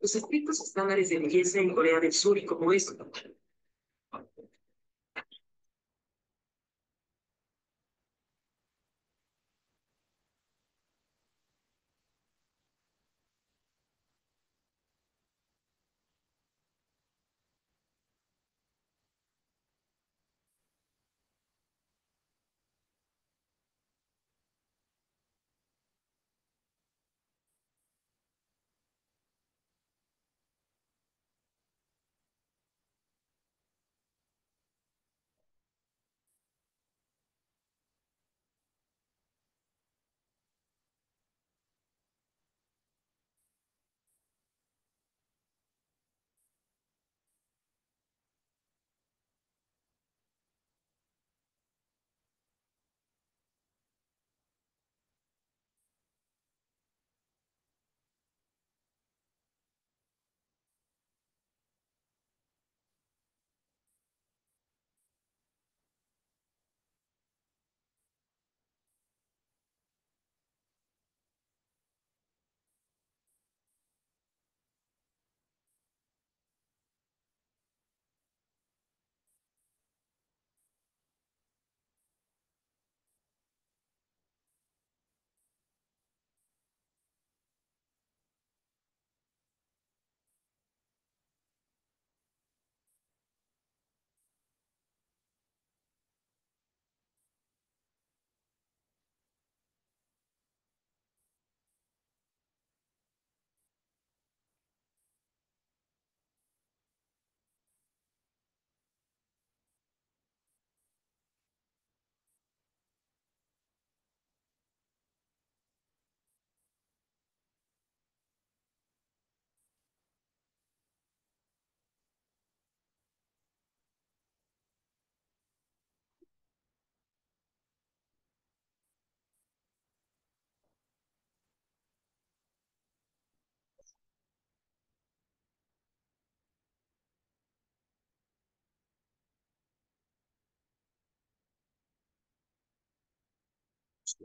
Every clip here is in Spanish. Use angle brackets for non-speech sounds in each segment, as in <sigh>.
Los estrictos estándares de belleza en Corea del Sur y como esto,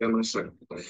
Yeah, you.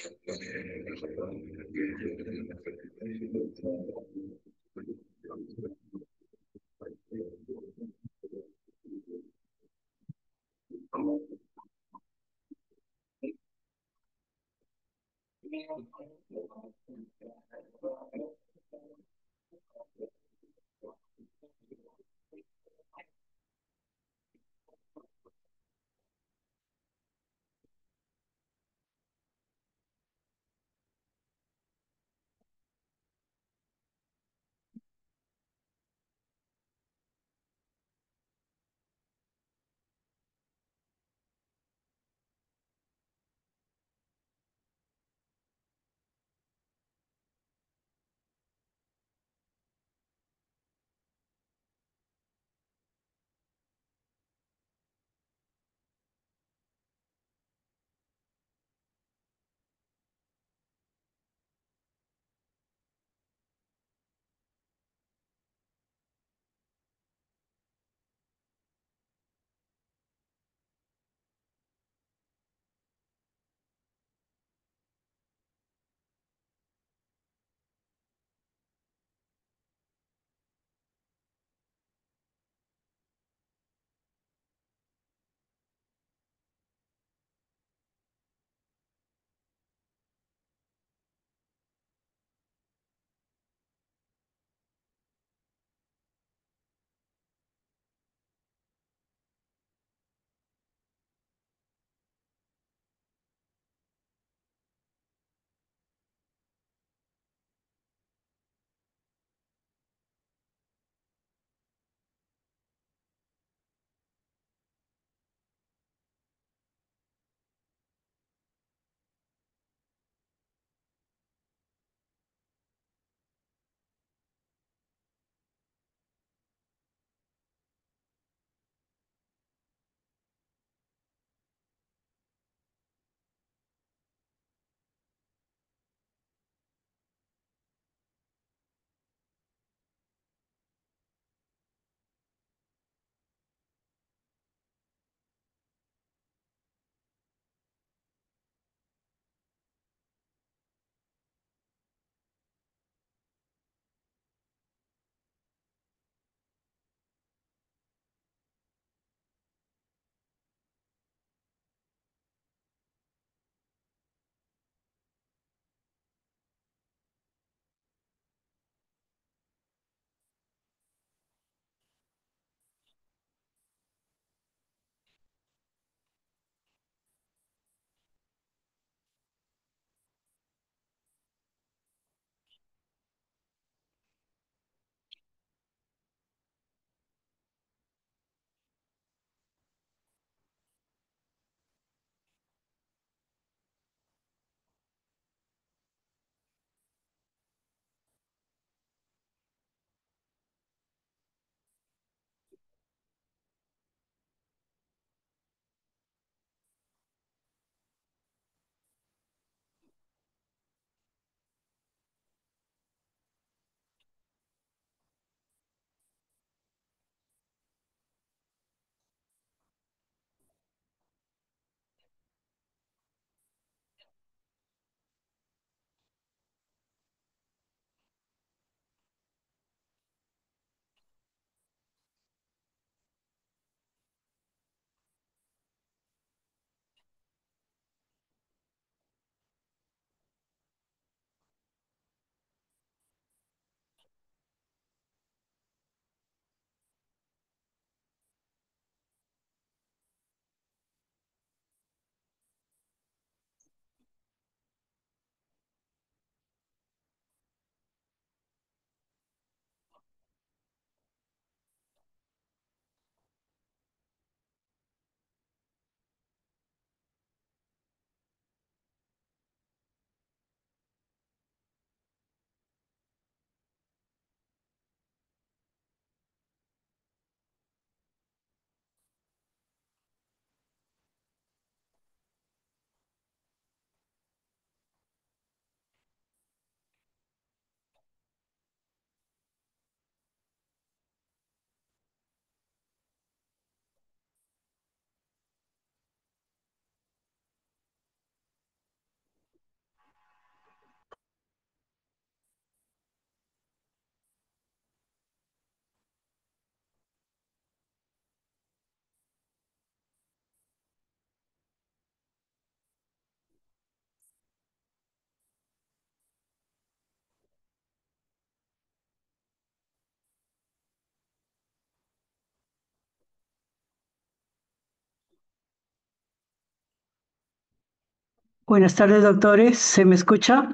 Buenas tardes, doctores. ¿Se me escucha?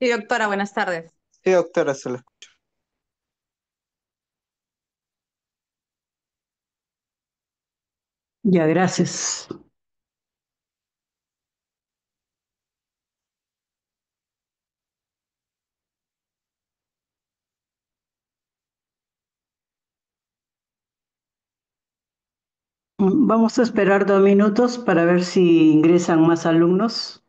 Sí, doctora, buenas tardes. Sí, doctora, se la escucha. Ya, gracias. Vamos a esperar dos minutos para ver si ingresan más alumnos.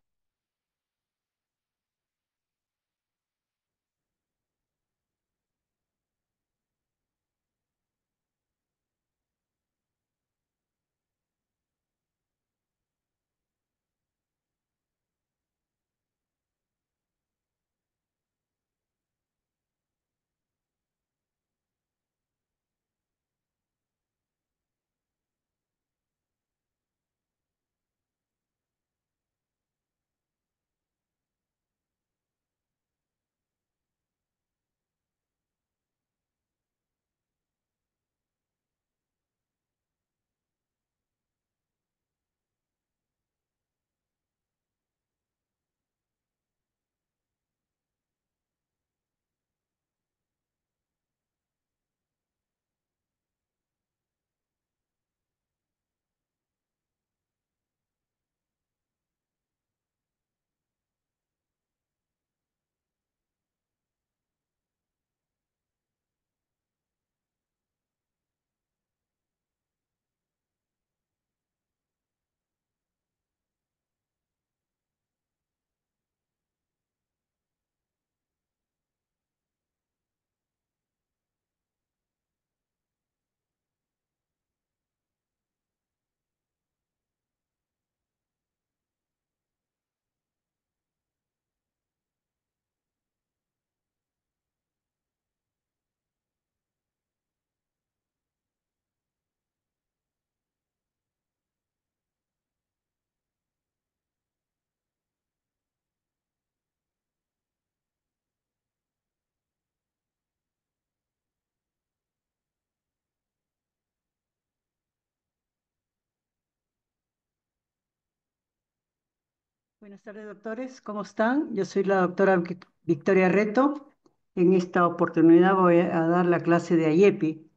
Buenas tardes, doctores. ¿Cómo están? Yo soy la doctora Victoria Reto. En esta oportunidad voy a dar la clase de AYEPI.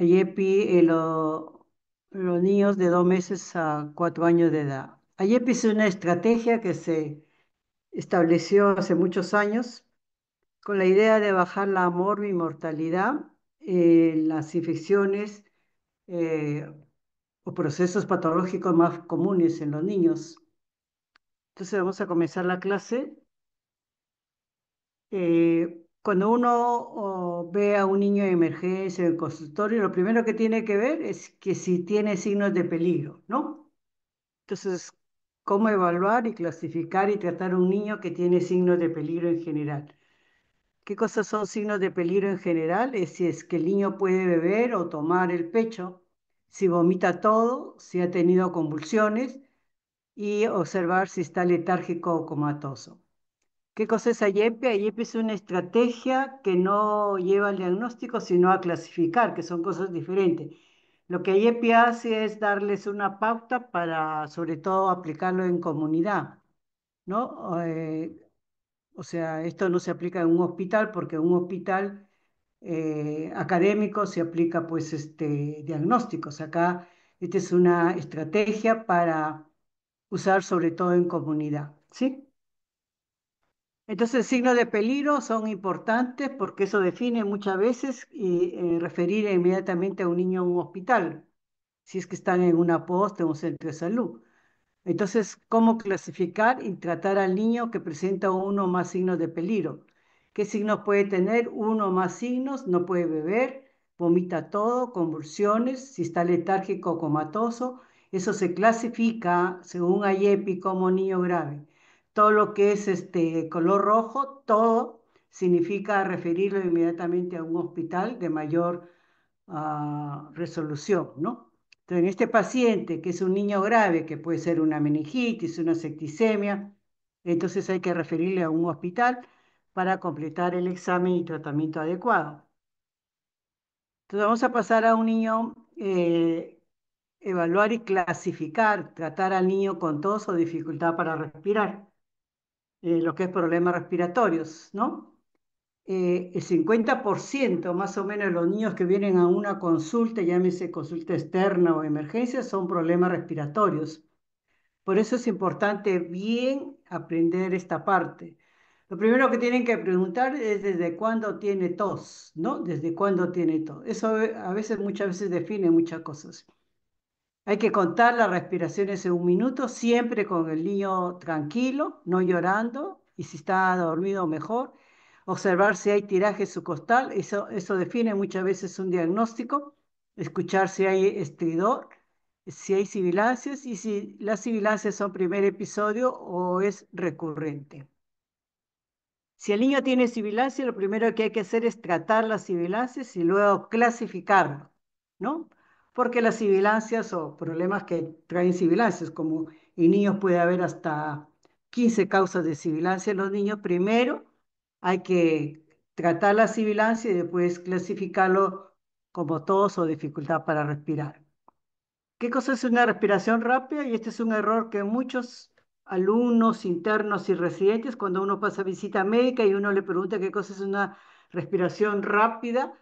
AYEPI, eh, los niños de dos meses a cuatro años de edad. AYEPI es una estrategia que se estableció hace muchos años con la idea de bajar la mortalidad en eh, las infecciones eh, o procesos patológicos más comunes en los niños entonces vamos a comenzar la clase. Eh, cuando uno ve a un niño de emergencia en el consultorio, lo primero que tiene que ver es que si tiene signos de peligro, ¿no? Entonces, ¿cómo evaluar y clasificar y tratar a un niño que tiene signos de peligro en general? ¿Qué cosas son signos de peligro en general? Es si es que el niño puede beber o tomar el pecho, si vomita todo, si ha tenido convulsiones, y observar si está letárgico o comatoso. ¿Qué cosa es AYEP? AYEP es una estrategia que no lleva al diagnóstico, sino a clasificar, que son cosas diferentes. Lo que AYEP hace es darles una pauta para, sobre todo, aplicarlo en comunidad. ¿no? o eh, sea, esto no se aplica en un hospital, porque en un hospital eh, académico se aplica pues, este, diagnósticos. Acá esta es una estrategia para usar sobre todo en comunidad, ¿sí? Entonces, signos de peligro son importantes porque eso define muchas veces y, eh, referir inmediatamente a un niño a un hospital, si es que están en una posta, en un centro de salud. Entonces, ¿cómo clasificar y tratar al niño que presenta uno o más signos de peligro? ¿Qué signos puede tener? Uno o más signos, no puede beber, vomita todo, convulsiones, si está letárgico o comatoso, eso se clasifica según IEPI como niño grave. Todo lo que es este color rojo, todo significa referirlo inmediatamente a un hospital de mayor ah, resolución, ¿no? Entonces, en este paciente que es un niño grave, que puede ser una meningitis, una septicemia, entonces hay que referirle a un hospital para completar el examen y tratamiento adecuado. Entonces vamos a pasar a un niño eh, evaluar y clasificar, tratar al niño con tos o dificultad para respirar, eh, lo que es problemas respiratorios, ¿no? Eh, el 50% más o menos de los niños que vienen a una consulta, llámese consulta externa o emergencia, son problemas respiratorios. Por eso es importante bien aprender esta parte. Lo primero que tienen que preguntar es desde cuándo tiene tos, ¿no? Desde cuándo tiene tos. Eso a veces, muchas veces define muchas cosas. Hay que contar las respiraciones en un minuto, siempre con el niño tranquilo, no llorando, y si está dormido mejor. Observar si hay tiraje sucostal eso, eso define muchas veces un diagnóstico. Escuchar si hay estridor, si hay sibilancias y si las sibilancias son primer episodio o es recurrente. Si el niño tiene sibilancias, lo primero que hay que hacer es tratar las sibilancias y luego clasificarlo, ¿no? porque las sibilancias o problemas que traen sibilancias, como en niños puede haber hasta 15 causas de sibilancia en los niños, primero hay que tratar la sibilancia y después clasificarlo como tos o dificultad para respirar. ¿Qué cosa es una respiración rápida? Y este es un error que muchos alumnos internos y residentes, cuando uno pasa visita médica y uno le pregunta qué cosa es una respiración rápida,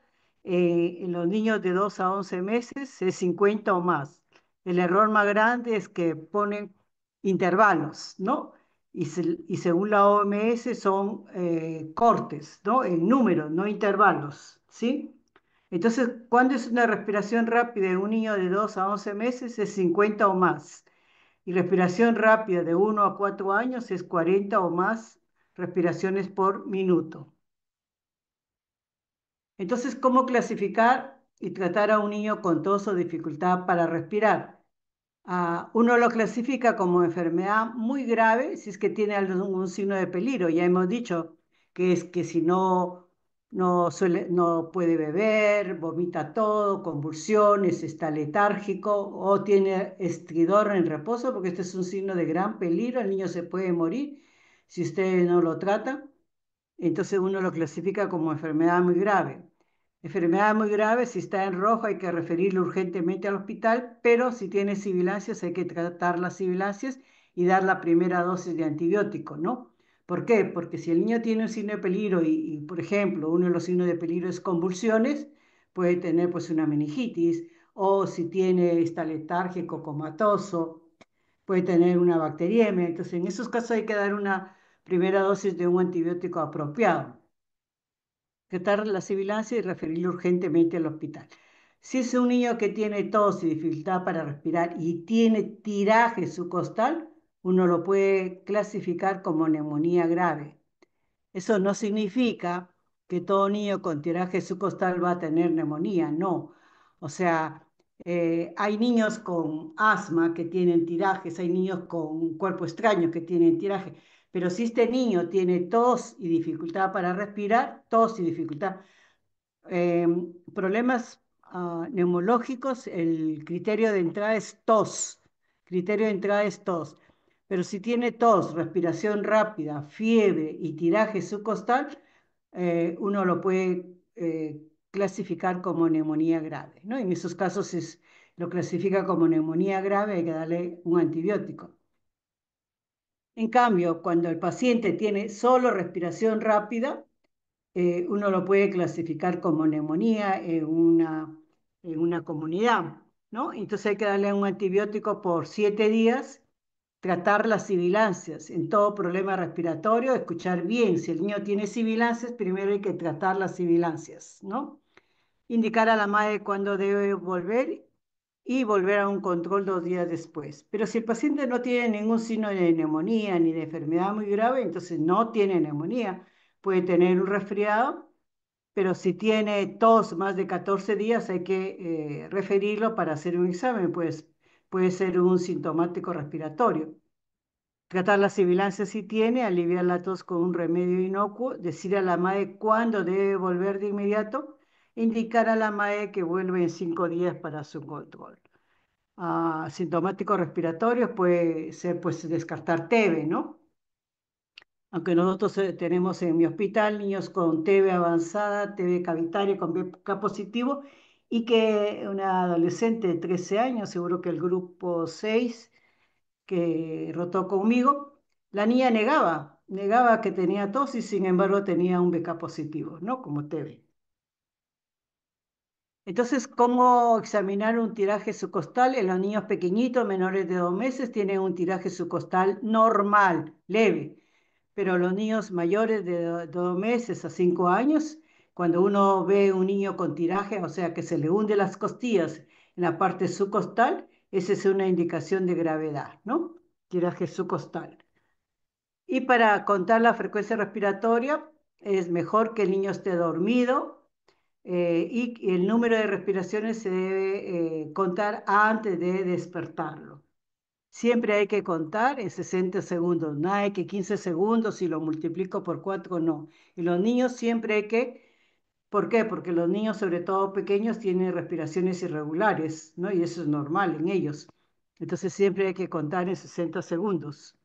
eh, en los niños de 2 a 11 meses es 50 o más. El error más grande es que ponen intervalos, ¿no? Y, según la OMS son eh, cortes, ¿no? En números, no intervalos, ¿sí? Entonces, cuando es una respiración rápida en un niño de 2 a 11 meses es 50 o más. Y respiración rápida de 1 a 4 años es 40 o más respiraciones por minuto. Entonces, ¿cómo clasificar y tratar a un niño con tos o dificultad para respirar? Ah, uno lo clasifica como enfermedad muy grave si es que tiene algún signo de peligro. Ya hemos dicho que es que si no, no, no puede beber, vomita todo, convulsiones, está letárgico o tiene estridor en reposo, porque este es un signo de gran peligro, el niño se puede morir si usted no lo trata entonces uno lo clasifica como enfermedad muy grave. Enfermedad muy grave, si está en rojo hay que referirlo urgentemente al hospital, pero si tiene sibilancias hay que tratar las sibilancias y dar la primera dosis de antibiótico, ¿no? ¿Por qué? Porque si el niño tiene un signo de peligro y, por ejemplo, uno de los signos de peligro es convulsiones, puede tener pues una meningitis o si tiene está letárgico, comatoso, puede tener una bacteriemia. Entonces, en esos casos hay que dar una primera dosis de un antibiótico apropiado. Tratar la sibilancia y referirlo urgentemente al hospital. Si es un niño que tiene tos y dificultad para respirar y tiene tiraje sucostal, uno lo puede clasificar como neumonía grave. Eso no significa que todo niño con tiraje sucostal va a tener neumonía, no. O sea, eh, hay niños con asma que tienen tirajes, hay niños con cuerpo extraño que tienen tiraje. Pero si este niño tiene tos y dificultad para respirar, tos y dificultad, em, problemas ah, neumológicos, el criterio de entrada es tos. Criterio de entrada es tos. Pero si tiene tos, respiración rápida, fiebre y tiraje subcostal, eh, uno lo puede eh, clasificar como neumonía grave. ¿no? En esos casos es, lo clasifica como neumonía grave, hay que darle un antibiótico. En cambio, cuando el paciente tiene solo respiración rápida, eh, uno lo puede clasificar como neumonía en una, en una comunidad, ¿no? Entonces hay que darle un antibiótico por siete días, tratar las sibilancias. En todo problema respiratorio, escuchar bien. Si el niño tiene sibilancias, primero hay que tratar las sibilancias, ¿no? Indicar a la madre cuándo debe volver y volver a un control dos días después. Pero si el paciente no tiene ningún signo de neumonía ni de enfermedad muy grave, entonces no tiene neumonía, puede tener un resfriado, pero si tiene tos más de 14 días hay que eh, referirlo para hacer un examen, pues puede ser un sintomático respiratorio. Tratar la sibilancia si tiene, aliviar la tos con un remedio inocuo, decir a la madre cuándo debe volver de inmediato indicar a la MAE que vuelve en cinco días para su control. asintomáticos ah, sintomáticos respiratorios puede ser pues descartar TB, ¿no? Aunque nosotros eh, tenemos en mi hospital niños con TB avanzada, TB cavitaria con BK positivo y que una adolescente de 13 años, seguro que el grupo 6 que rotó conmigo, la niña negaba, negaba que tenía tos y sin embargo tenía un BK positivo, ¿no? Como TB. Entonces, ¿cómo examinar un tiraje subcostal? En los niños pequeñitos, menores de dos meses, tienen un tiraje subcostal normal, leve. Pero los niños mayores de dos meses a cinco años, cuando uno ve un niño con tiraje, o sea que se le hunde las costillas en la parte subcostal, esa es una indicación de gravedad, ¿no? Tiraje subcostal. Y para contar la frecuencia respiratoria, es mejor que el niño esté dormido eh, y el número de respiraciones se debe eh, contar antes de despertarlo. Siempre hay que contar en 60 segundos, no hay que 15 segundos si lo multiplico por 4, no. Y los niños siempre hay que, ¿por qué? Porque los niños, sobre todo pequeños, tienen respiraciones irregulares, ¿no? Y eso es normal en ellos. Entonces siempre hay que contar en 60 segundos.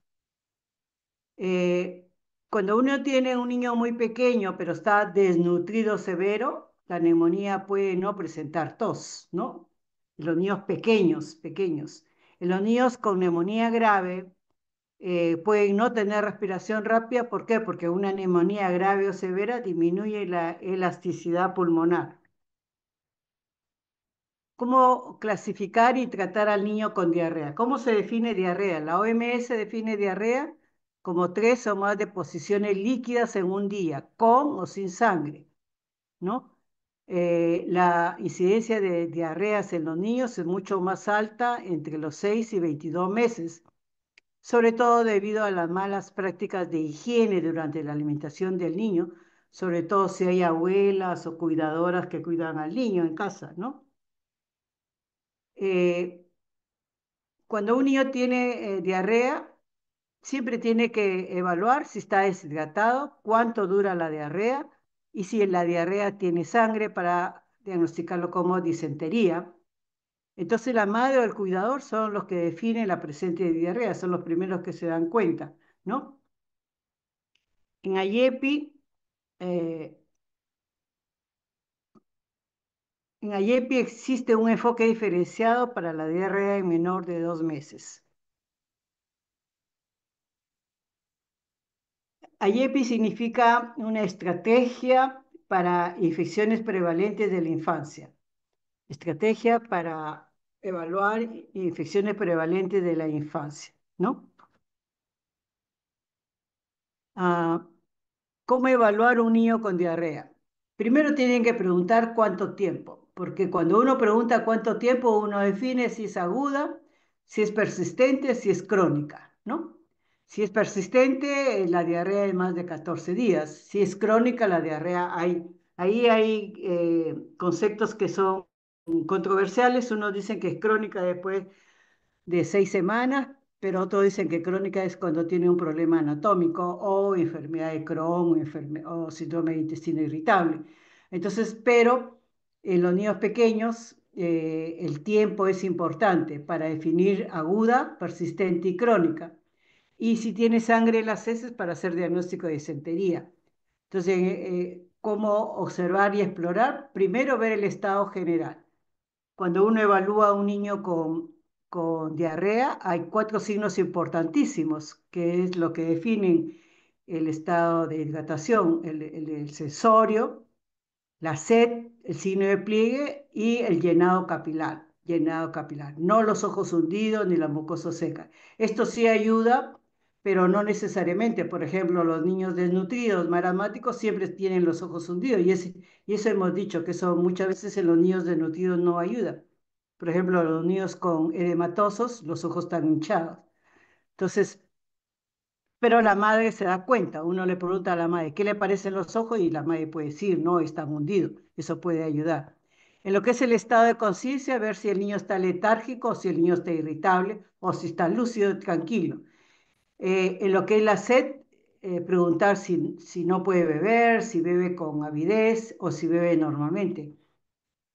Eh, cuando uno tiene un niño muy pequeño, pero está desnutrido severo, la neumonía puede no presentar tos, ¿no? En los niños pequeños, pequeños. En los niños con neumonía grave eh, pueden no tener respiración rápida. ¿Por qué? Porque una neumonía grave o severa disminuye la elasticidad pulmonar. ¿Cómo clasificar y tratar al niño con diarrea? ¿Cómo se define diarrea? La OMS define diarrea como tres o más deposiciones líquidas en un día, con o sin sangre, ¿no? Eh, la incidencia de diarreas en los niños es mucho más alta entre los 6 y 22 meses, sobre todo debido a las malas prácticas de higiene durante la alimentación del niño, sobre todo si hay abuelas o cuidadoras que cuidan al niño en casa, ¿no? Eh, cuando un niño tiene eh, diarrea, siempre tiene que evaluar si está deshidratado, cuánto dura la diarrea, y si la diarrea tiene sangre para diagnosticarlo como disentería. Entonces la madre o el cuidador son los que definen la presencia de diarrea, son los primeros que se dan cuenta, ¿no? En Ayepi, eh, en Ayepi existe un enfoque diferenciado para la diarrea en menor de dos meses. AYEPI significa una estrategia para infecciones prevalentes de la infancia. Estrategia para evaluar infecciones prevalentes de la infancia, ¿no? Ah, ¿Cómo evaluar un niño con diarrea? Primero tienen que preguntar cuánto tiempo, porque cuando uno pregunta cuánto tiempo, uno define si es aguda, si es persistente, si es crónica, ¿no? Si es persistente, eh, la diarrea es más de 14 días. Si es crónica, la diarrea hay. Ahí hay eh, conceptos que son controversiales. Unos dicen que es crónica después de seis semanas, pero otros dicen que crónica es cuando tiene un problema anatómico o enfermedad de Crohn o, síndrome de intestino irritable. Entonces, pero en los niños pequeños eh, el tiempo es importante para definir aguda, persistente y crónica y si tiene sangre en las heces para hacer diagnóstico de disentería. Entonces, eh, eh, ¿cómo observar y explorar? Primero ver el estado general. Cuando uno evalúa a un niño con, con diarrea, hay cuatro signos importantísimos, que es lo que definen el estado de hidratación, el, el, el sensorio, la sed, el signo de pliegue y el llenado capilar llenado capilar, no los ojos hundidos ni la mucosa seca. Esto sí ayuda pero no necesariamente. Por ejemplo, los niños desnutridos, marasmáticos, siempre tienen los ojos hundidos y, eso hemos dicho, que eso muchas veces en los niños desnutridos no ayuda. Por ejemplo, los niños con edematosos, los ojos están hinchados. Entonces, pero la madre se da cuenta, uno le pregunta a la madre, ¿qué le parecen los ojos? Y la madre puede decir, no, están hundidos, eso puede ayudar. En lo que es el estado de conciencia, ver si el niño está letárgico, o si el niño está irritable, o si está lúcido, tranquilo eh, en lo que es la sed, eh, preguntar si, si, no puede beber, si bebe con avidez o si bebe normalmente.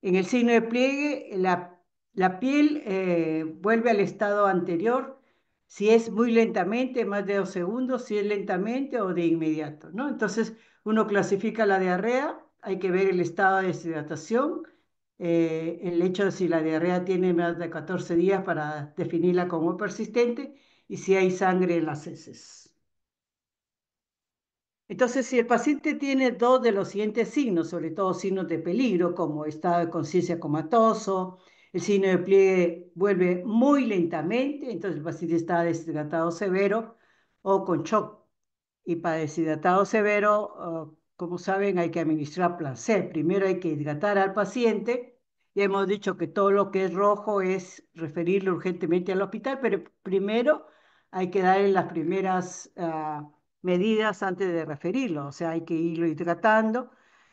En el signo de pliegue, la, la piel eh, vuelve al estado anterior, si es muy lentamente, más de dos segundos, si es lentamente o de inmediato. ¿no? Entonces, uno clasifica la diarrea, hay que ver el estado de deshidratación, el hecho de si la diarrea tiene más de 14 días para definirla como persistente y si hay sangre en las heces. Entonces, si el paciente tiene dos de los siguientes signos, sobre todo signos de peligro, como estado de conciencia comatoso, el signo de pliegue vuelve muy lentamente, entonces el paciente está deshidratado severo o con shock. Y para deshidratado severo, oh, como saben, hay que administrar placer. Primero hay que hidratar al paciente. Ya hemos dicho que todo lo que es rojo es referirlo urgentemente al hospital, pero primero hay que darle las primeras ah, medidas antes de referirlo, o sea, hay que irlo hidratando.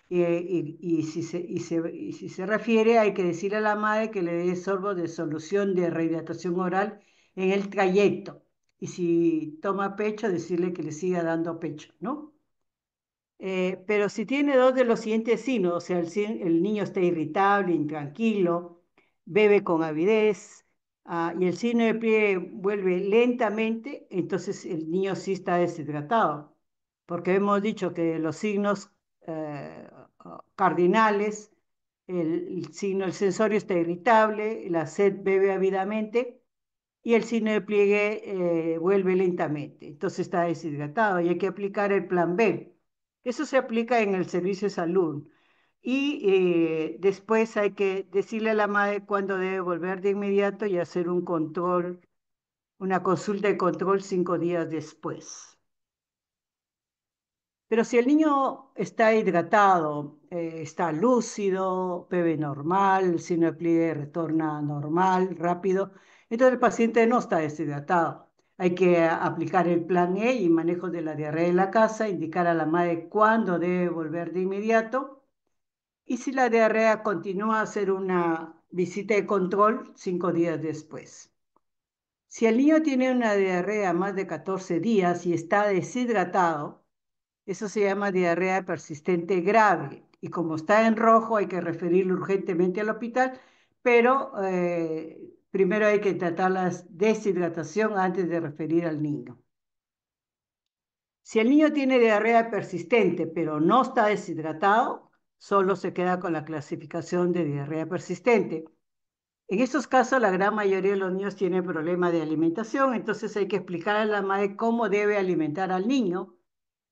Eh, y, si se, refiere, hay que decirle a la madre que le dé sorbo de solución de rehidratación oral en el trayecto. Y si toma pecho, decirle que le siga dando pecho, ¿no? Eh, pero si tiene dos de los siguientes signos, o sea, el, el niño está irritable, intranquilo, bebe con avidez, Ah, y el signo de pie vuelve lentamente, entonces el niño sí está deshidratado, porque hemos dicho que los signos eh, cardinales, el, signo del sensorio está irritable, la sed bebe ávidamente y el signo de pliegue eh, vuelve lentamente, entonces está deshidratado y hay que aplicar el plan B. Eso se aplica en el servicio de salud. Y eh, después hay que decirle a la madre cuándo debe volver de inmediato y hacer un control, una consulta de control cinco días después. Pero si el niño está hidratado, eh, está lúcido, bebe normal, sinoplie retorna normal, rápido, entonces el paciente no está deshidratado. Hay que aplicar el plan E y manejo de la diarrea en la casa, indicar a la madre cuándo debe volver de inmediato y si la diarrea continúa, hacer una visita de control cinco días después. Si el niño tiene una diarrea más de 14 días y está deshidratado, eso se llama diarrea persistente grave. Y como está en rojo, hay que referirlo urgentemente al hospital, pero eh, primero hay que tratar la deshidratación antes de referir al niño. Si el niño tiene diarrea persistente, pero no está deshidratado, solo se queda con la clasificación de diarrea persistente. En estos casos, la gran mayoría de los niños tienen problemas de alimentación, entonces hay que explicar a la madre cómo debe alimentar al niño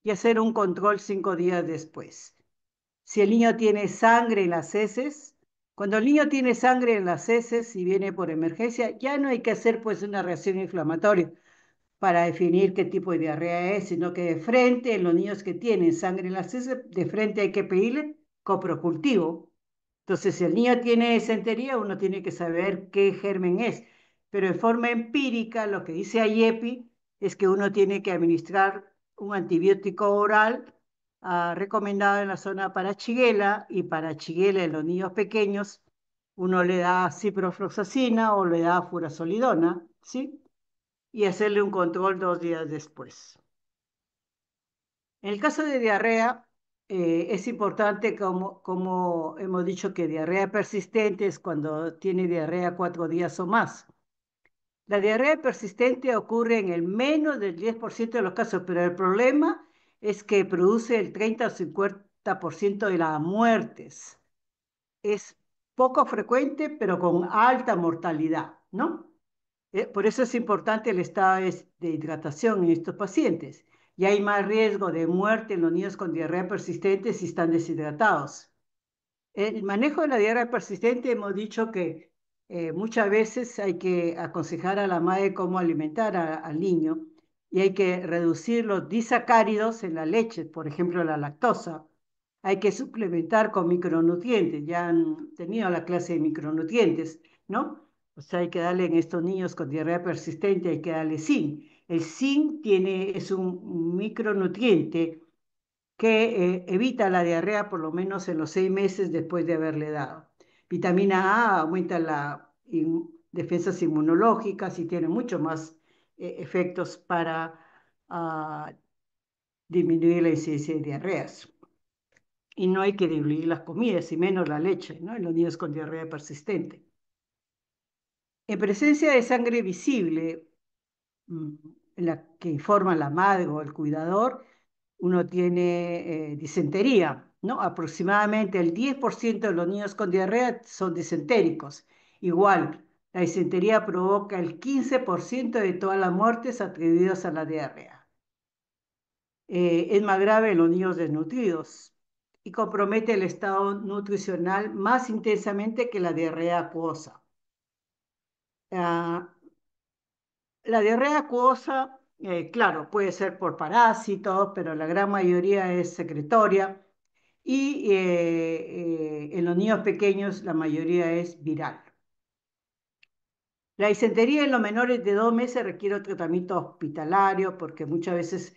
y hacer un control cinco días después. Si el niño tiene sangre en las heces, cuando el niño tiene sangre en las heces y viene por emergencia, ya no hay que hacer pues una reacción inflamatoria para definir qué tipo de diarrea es, sino que de frente, en los niños que tienen sangre en las heces, de frente hay que pedirle coprocultivo. Entonces, si el niño tiene esentería uno tiene que saber qué germen es. Pero en forma empírica, lo que dice Ayepi es que uno tiene que administrar un antibiótico oral ah, recomendado en la zona para chiguela y para chiguela en los niños pequeños, uno le da ciprofloxacina o le da furasolidona, ¿sí? Y hacerle un control dos días después. En el caso de diarrea, eh, es importante, como, hemos dicho, que diarrea persistente es cuando tiene diarrea cuatro días o más. La diarrea persistente ocurre en el menos del 10% de los casos, pero el problema es que produce el 30 o 50% de las muertes. Es poco frecuente, pero con alta mortalidad, ¿no? Eh, por eso es importante el estado de hidratación en estos pacientes y hay más riesgo de muerte en los niños con diarrea persistente si están deshidratados. El manejo de la diarrea persistente, hemos dicho que eh, muchas veces hay que aconsejar a la madre cómo alimentar al niño y hay que reducir los disacáridos en la leche, por ejemplo la lactosa. Hay que suplementar con micronutrientes, ya han tenido la clase de micronutrientes, ¿no? O sea, hay que darle en estos niños con diarrea persistente, hay que darle zinc. El zinc tiene, es un micronutriente que eh, evita la diarrea por lo menos en los seis meses después de haberle dado. Vitamina A aumenta las defensas inmunológicas y tiene mucho más eh, efectos para ah, disminuir la incidencia de diarreas. Y no hay que diluir las comidas y menos la leche ¿no? en los niños con diarrea persistente. En presencia de sangre visible, mm, la que informa la madre o el cuidador, uno tiene eh, disentería, ¿no? Aproximadamente el 10% de los niños con diarrea son disentéricos. Igual, la disentería provoca el 15% de todas las muertes atribuidas a la diarrea. Eh, es más grave en los niños desnutridos y compromete el estado nutricional más intensamente que la diarrea acuosa. Ah, la diarrea acuosa, eh, claro, puede ser por parásitos, pero la gran mayoría es secretoria. Y eh, eh, en los niños pequeños la mayoría es viral. La disentería en los menores de dos meses requiere tratamiento hospitalario porque muchas veces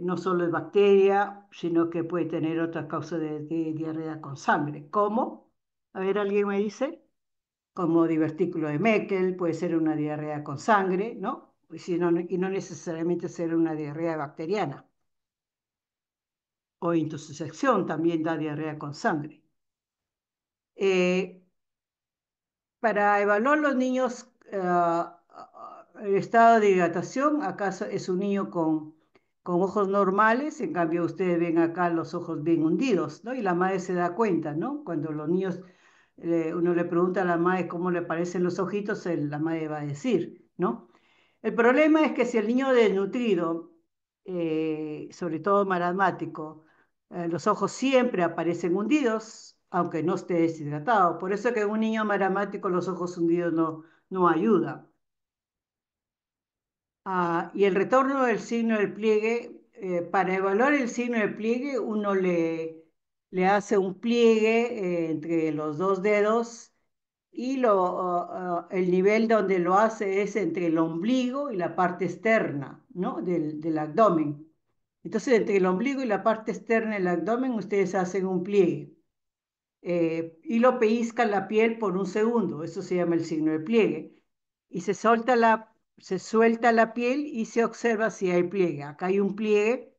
no solo es bacteria, sino que puede tener otras causas de, de, diarrea con sangre. ¿Cómo? A ver, ¿alguien me dice? como divertículo de Meckel, puede ser una diarrea con sangre, ¿no? Y pues no, y no necesariamente ser una diarrea bacteriana. O intussusección también da diarrea con sangre. Eh, para evaluar los niños ah, el estado de hidratación, acaso es un niño con, con ojos normales, en cambio ustedes ven acá los ojos bien hundidos, ¿no? Y la madre se da cuenta, ¿no? Cuando los niños uno le pregunta a la madre cómo le parecen los ojitos, la madre va a decir, ¿no? El problema es que si el niño desnutrido, eh, sobre todo malamático, eh, los ojos siempre aparecen hundidos, aunque no esté deshidratado. Por eso que un niño marasmático los ojos hundidos no, no ayuda. Ah, y el retorno del signo del pliegue, eh, para evaluar el signo del pliegue, uno le, le hace un pliegue eh, entre los dos dedos y lo, el nivel donde lo hace es entre el ombligo y la parte externa ¿no? del, del abdomen. Entonces, entre el ombligo y la parte externa del abdomen, ustedes hacen un pliegue. Eh, y lo pellizcan la piel por un segundo, eso se llama el signo de pliegue. Y se, solta la, se suelta la piel y se observa si hay pliegue. Acá hay un pliegue.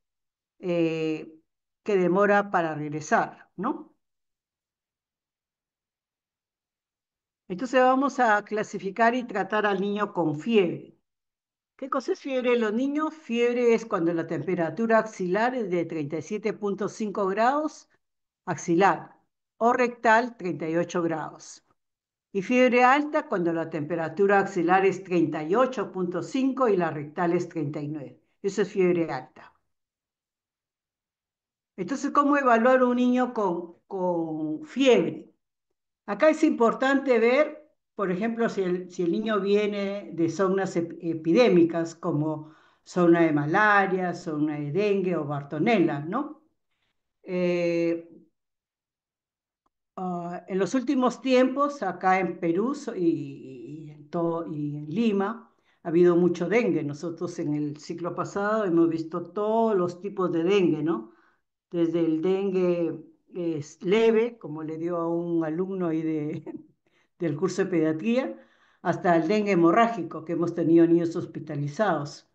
Eh, que demora para regresar, ¿no? Entonces vamos a clasificar y tratar al niño con fiebre. ¿Qué cosa es fiebre en los niños? Fiebre es cuando la temperatura axilar es de 37.5 grados axilar o rectal 38 grados. Y fiebre alta cuando la temperatura axilar es 38.5 y la rectal es 39. Eso es fiebre alta. Entonces, ¿cómo evaluar un niño con, fiebre? Acá es importante ver, por ejemplo, si el, niño viene de zonas epidémicas como zona de malaria, zona de dengue o bartonela, ¿no? Eh, ah, en los últimos tiempos, acá en Perú y, en todo, y en Lima, ha habido mucho dengue. Nosotros en el ciclo pasado hemos visto todos los tipos de dengue, ¿no? desde el dengue es leve, como le dio a un alumno ahí de, <laughs> del curso de pediatría, hasta el dengue hemorrágico, que hemos tenido niños hospitalizados.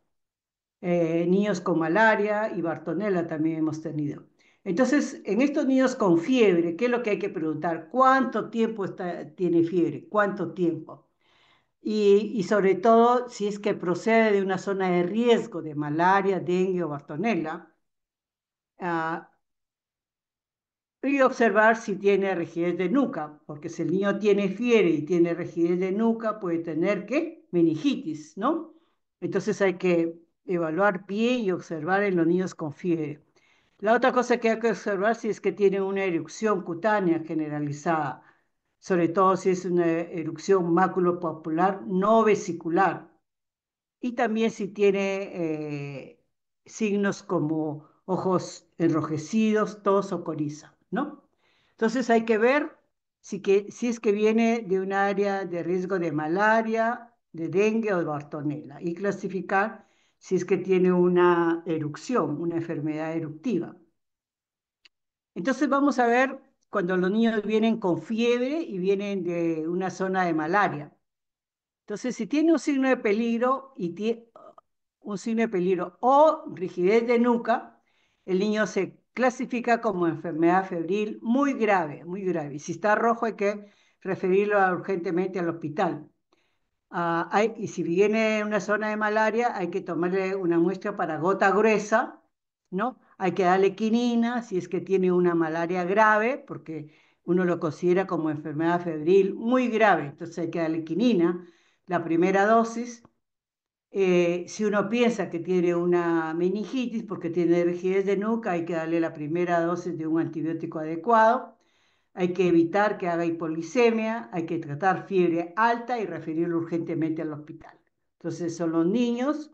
Eh, niños con malaria y bartonela también hemos tenido. Entonces, en estos niños con fiebre, ¿qué es lo que hay que preguntar? ¿Cuánto tiempo está, tiene fiebre? ¿Cuánto tiempo? Y, y, sobre todo, si es que procede de una zona de riesgo de malaria, dengue o bartonela, y observar si tiene rigidez de nuca, porque si el niño tiene fiebre y tiene rigidez de nuca, puede tener que meningitis, ¿no? Entonces hay que evaluar bien y observar en los niños con fiebre. La otra cosa que hay que observar si es que tiene una erupción cutánea generalizada, sobre todo si es una erupción maculopopular no vesicular, y también si tiene eh, signos como ojos enrojecidos, tos o coriza, ¿no? Entonces hay que ver si, que, si es que viene de un área de riesgo de malaria, de dengue o de bartonela y clasificar si es que tiene una erupción, una enfermedad eruptiva. Entonces vamos a ver cuando los niños vienen con fiebre y vienen de una zona de malaria. Entonces, si tiene un signo de peligro y tiene un signo de peligro o rigidez de nuca, el niño se clasifica como enfermedad febril muy grave, muy grave. Si está rojo hay que referirlo urgentemente al hospital. Ah, y si viene en una zona de malaria, hay que tomarle una muestra para gota gruesa, ¿no? Hay que darle quinina si es que tiene una malaria grave, porque uno lo considera como enfermedad febril muy grave, entonces hay que darle quinina, la primera dosis, eh, si uno piensa que tiene una meningitis porque tiene rigidez de nuca, hay que darle la primera dosis de un antibiótico adecuado. Hay que evitar que haga hipolisemia, hay que tratar fiebre alta y referirlo urgentemente al hospital. Entonces son los niños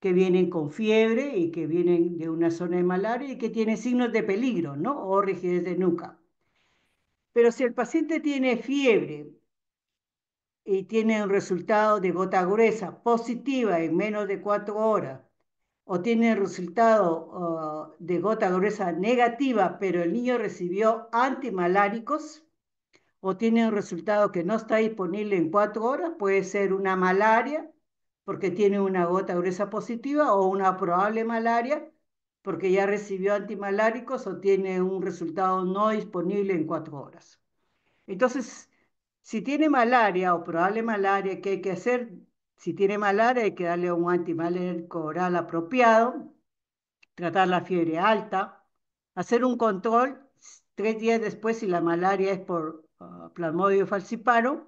que vienen con fiebre y que vienen de una zona de malaria y que tienen signos de peligro, ¿no? O rigidez de nuca. Pero si el paciente tiene fiebre, y tiene un resultado de gota gruesa positiva en menos de cuatro horas, o tiene resultado de gota gruesa negativa, pero el niño recibió antimaláricos, o tiene un resultado que no está disponible en cuatro horas, puede ser una malaria, porque tiene una gota gruesa positiva, o una probable malaria, porque ya recibió antimaláricos o tiene un resultado no disponible en cuatro horas. Entonces, si tiene malaria o probable malaria, ¿qué hay que hacer? Si tiene malaria, hay que darle un antimalérico oral apropiado, tratar la fiebre alta, hacer un control tres días después si la malaria es por ah, plasmodio falciparum,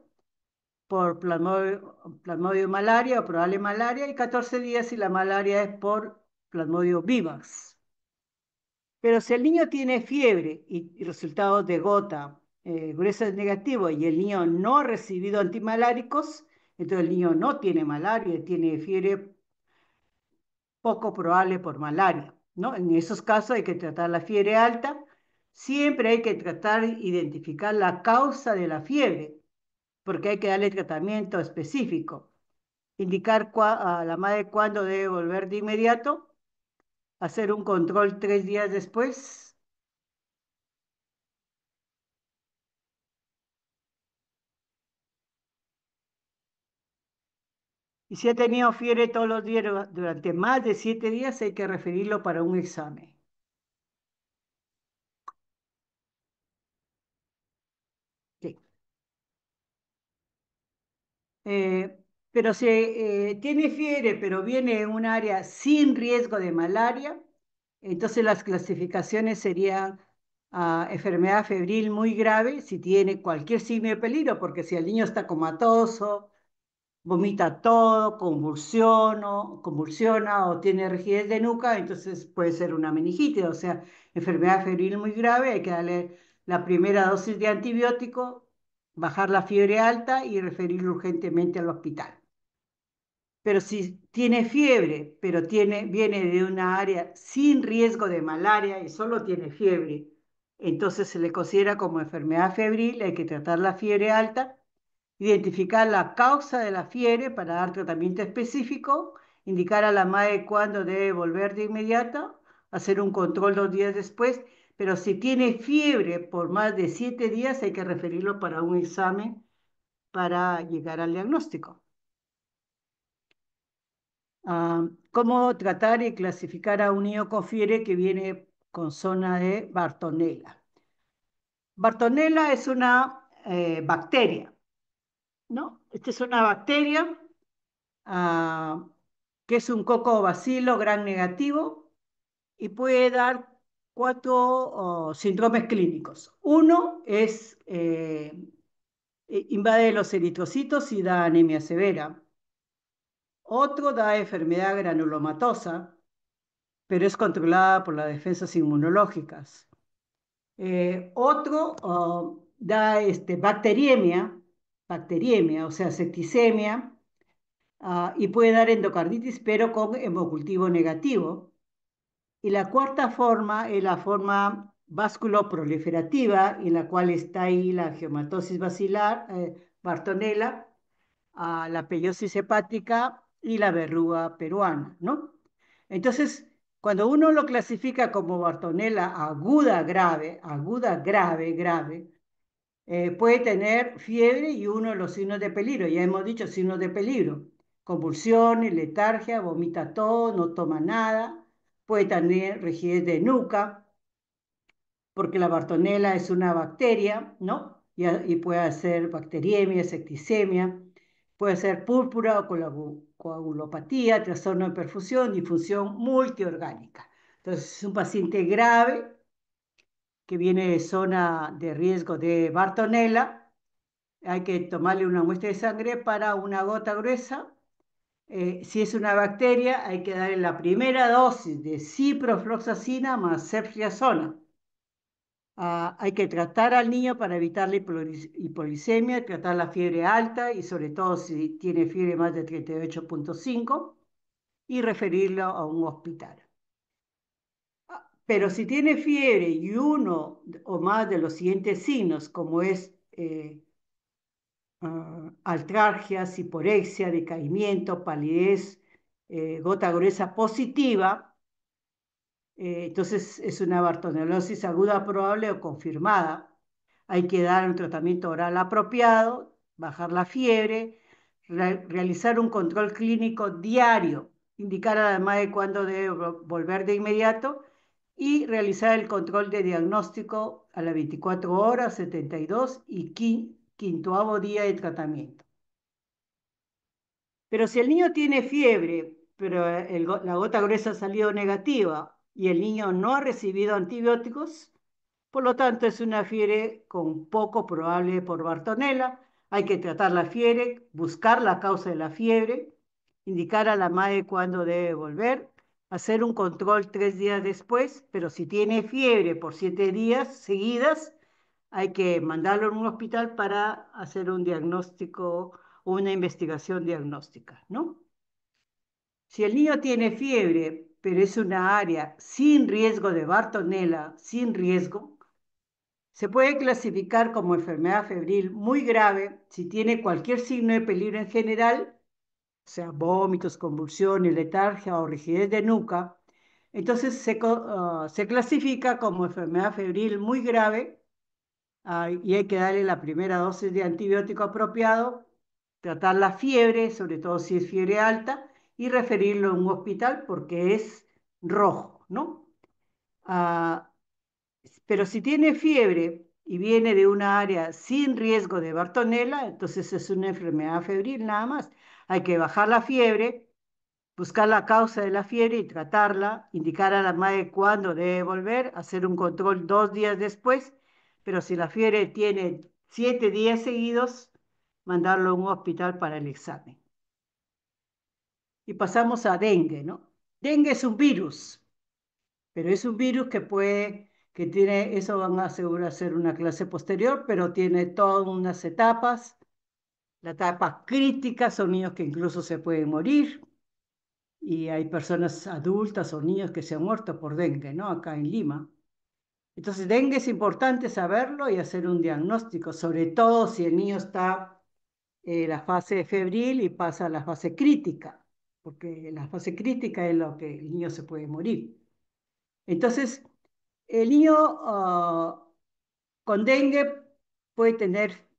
por plasmodio, malaria o probable malaria, y 14 días si la malaria es por plasmodio vivax. Pero si el niño tiene fiebre y resultados de gota, eh, es negativo y el niño no ha recibido antimaláricos, entonces el niño no tiene malaria, tiene fiebre poco probable por malaria. ¿no? En esos casos hay que tratar la fiebre alta, siempre hay que tratar identificar la causa de la fiebre, porque hay que darle tratamiento específico. Indicar a la madre cuándo debe volver de inmediato, hacer un control tres días después, Y si ha tenido fiebre todos los días durante más de siete días, hay que referirlo para un examen. Eh, pero si eh, tiene fiebre, pero viene en un área sin riesgo de malaria, entonces las clasificaciones serían enfermedad febril muy grave si tiene cualquier signo de peligro, porque si el niño está comatoso, vomita todo, convulsiona o tiene rigidez de nuca, entonces puede ser una meningitis, o sea, enfermedad febril muy grave, hay que darle la primera dosis de antibiótico, bajar la fiebre alta y referirlo urgentemente al hospital. Pero si tiene fiebre, pero tiene, viene de una área sin riesgo de malaria y solo tiene fiebre, entonces se le considera como enfermedad febril, hay que tratar la fiebre alta identificar la causa de la fiebre para dar tratamiento específico, indicar a la madre cuándo debe volver de inmediato, hacer un control dos días después, pero si tiene fiebre por más de siete días hay que referirlo para un examen para llegar al diagnóstico. Ah, ¿Cómo tratar y clasificar a un niño con fiebre que viene con zona de Bartonella? Bartonella es una eh, bacteria ¿no? Esta es una bacteria ah, que es un coco cocobacilo gran negativo y puede dar cuatro síndromes clínicos. Uno es, eh, invade los eritrocitos y da anemia severa. Otro da enfermedad granulomatosa, pero es controlada por las defensas inmunológicas. Eh, otro da este, bacteriemia, bacteriemia, o sea, septicemia, ah, y puede dar endocarditis, pero con hemocultivo negativo. Y la cuarta forma es la forma vasculoproliferativa, en la cual está ahí la geomatosis bacilar, bartonela, eh, bartonella, ah, la peyosis hepática y la verruga peruana, ¿no? Entonces, cuando uno lo clasifica como bartonella aguda grave, aguda grave, grave, eh, puede tener fiebre y uno de los signos de peligro, ya hemos dicho signos de peligro, convulsiones, letargia, vomita todo, no toma nada, puede tener rigidez de nuca, porque la bartonela es una bacteria, ¿no? Y, puede hacer bacteriemia, septicemia, puede ser púrpura o coagulopatía, trastorno de perfusión, difusión multiorgánica. Entonces, es un paciente grave que viene de zona de riesgo de Bartonella. Hay que tomarle una muestra de sangre para una gota gruesa. Eh, si es una bacteria, hay que darle la primera dosis de ciprofloxacina más ceftriaxona. Ah, hay que tratar al niño para evitar la hipoglicemia, tratar la fiebre alta y sobre todo si tiene fiebre más de 38.5 y referirlo a un hospital. Pero si tiene fiebre y uno o más de los siguientes signos, como es eh, uh, decaimiento, palidez, eh, gota gruesa positiva, eh, entonces es una bartonelosis aguda probable o confirmada. Hay que dar un tratamiento oral apropiado, bajar la fiebre, realizar un control clínico diario, indicar además de cuándo debe volver de inmediato y realizar el control de diagnóstico a las 24 horas, 72 y quintoavo día de tratamiento. Pero si el niño tiene fiebre, pero eh, la gota gruesa ha salido negativa y el niño no ha recibido antibióticos, por lo tanto es una fiebre con poco probable por Bartonella. Hay que tratar la fiebre, buscar la causa de la fiebre, indicar a la madre cuándo debe volver hacer un control tres días después, pero si tiene fiebre por siete días seguidas, hay que mandarlo a un hospital para hacer un diagnóstico o una investigación diagnóstica, ¿no? Si el niño tiene fiebre, pero es una área sin riesgo de Bartonella, sin riesgo, se puede clasificar como enfermedad febril muy grave si tiene cualquier signo de peligro en general sea vómitos, convulsiones, letargia o rigidez de nuca, entonces se, ah, clasifica como enfermedad febril muy grave y hay que darle la primera dosis de antibiótico apropiado, tratar la fiebre, sobre todo si es fiebre alta, y referirlo a un hospital porque es rojo, ¿no? Ah, pero si tiene fiebre y viene de una área sin riesgo de Bartonella, entonces es una enfermedad febril nada más. Hay que bajar la fiebre, buscar la causa de la fiebre y tratarla, indicar a la madre cuándo debe volver, hacer un control dos días después, pero si la fiebre tiene siete días seguidos, mandarlo a un hospital para el examen. Y pasamos a dengue, ¿no? Dengue es un virus, pero es un virus que puede, que tiene, eso van a asegurar hacer una clase posterior, pero tiene todas unas etapas la etapa crítica son niños que incluso se pueden morir y hay personas adultas o niños que se han muerto por dengue, ¿no? Acá en Lima. Entonces, dengue es importante saberlo y hacer un diagnóstico, sobre todo si el niño está en eh, la fase febril y pasa a la fase crítica, porque la fase crítica es lo que el niño se puede morir. Entonces, el niño ah, con dengue puede tener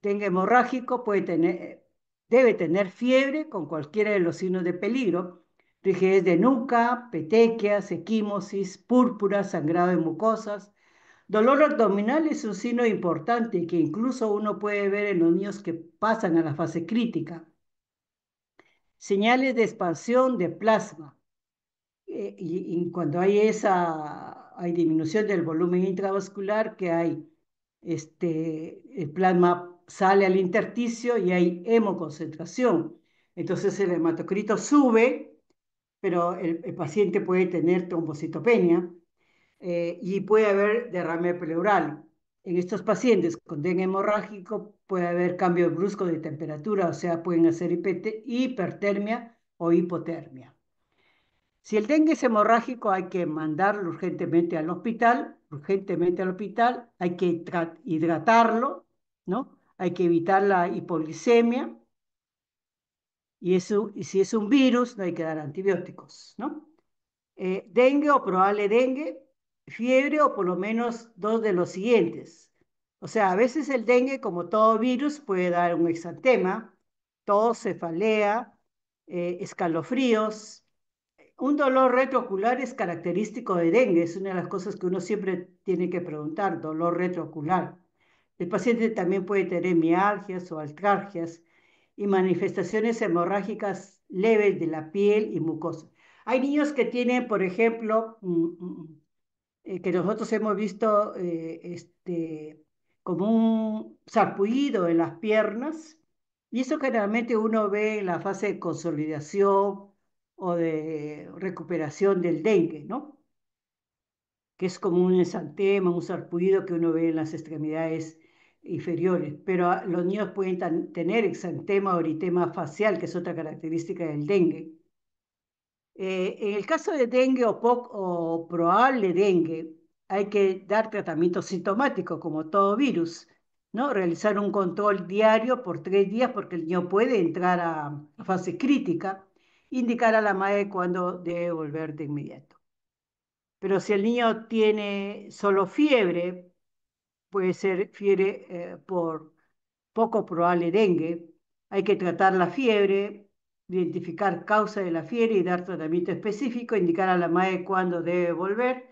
tenga hemorrágico puede tener, debe tener fiebre con cualquiera de los signos de peligro, rigidez de nuca, petequias, equimosis, púrpura, sangrado de mucosas. Dolor abdominal es un signo importante que incluso uno puede ver en los niños que pasan a la fase crítica. Señales de expansión de plasma. Eh, y, y, cuando hay esa hay disminución del volumen intravascular que hay este, el plasma sale al intersticio y hay hemoconcentración. Entonces el hematocrito sube, pero el, paciente puede tener trombocitopenia eh, y puede haber derrame pleural. En estos pacientes con dengue hemorrágico puede haber cambio bruscos de temperatura, o sea, pueden hacer hipertermia o hipotermia. Si el dengue es hemorrágico, hay que mandarlo urgentemente al hospital, urgentemente al hospital, hay que hidratarlo, ¿no? hay que evitar la hipoglicemia. Y, eso, si es un virus, no hay que dar antibióticos, ¿no? Eh, dengue o probable dengue, fiebre o por lo menos dos de los siguientes. O sea, a veces el dengue, como todo virus, puede dar un exantema, tos, cefalea, eh, escalofríos. Un dolor retroocular es característico de dengue, es una de las cosas que uno siempre tiene que preguntar, dolor retroocular. El paciente también puede tener mialgias o artralgias y manifestaciones hemorrágicas leves de la piel y mucosa. Hay niños que tienen, por ejemplo, mm, mm, eh, que nosotros hemos visto eh, este, como un sarpullido en las piernas, y eso generalmente uno ve en la fase de consolidación o de recuperación del dengue, ¿no? Que es como un exantema, un sarpullido que uno ve en las extremidades inferiores, pero los niños pueden tener exantema o eritema facial, que es otra característica del dengue. Eh, en el caso de dengue o, probable dengue, hay que dar tratamiento sintomático, como todo virus, ¿no? Realizar un control diario por tres días, porque el niño puede entrar a, a fase crítica, indicar a la madre cuándo debe volver de inmediato. Pero si el niño tiene solo fiebre, puede ser fiebre eh, por poco probable dengue. Hay que tratar la fiebre, identificar causa de la fiebre y dar tratamiento específico, indicar a la madre cuándo debe volver,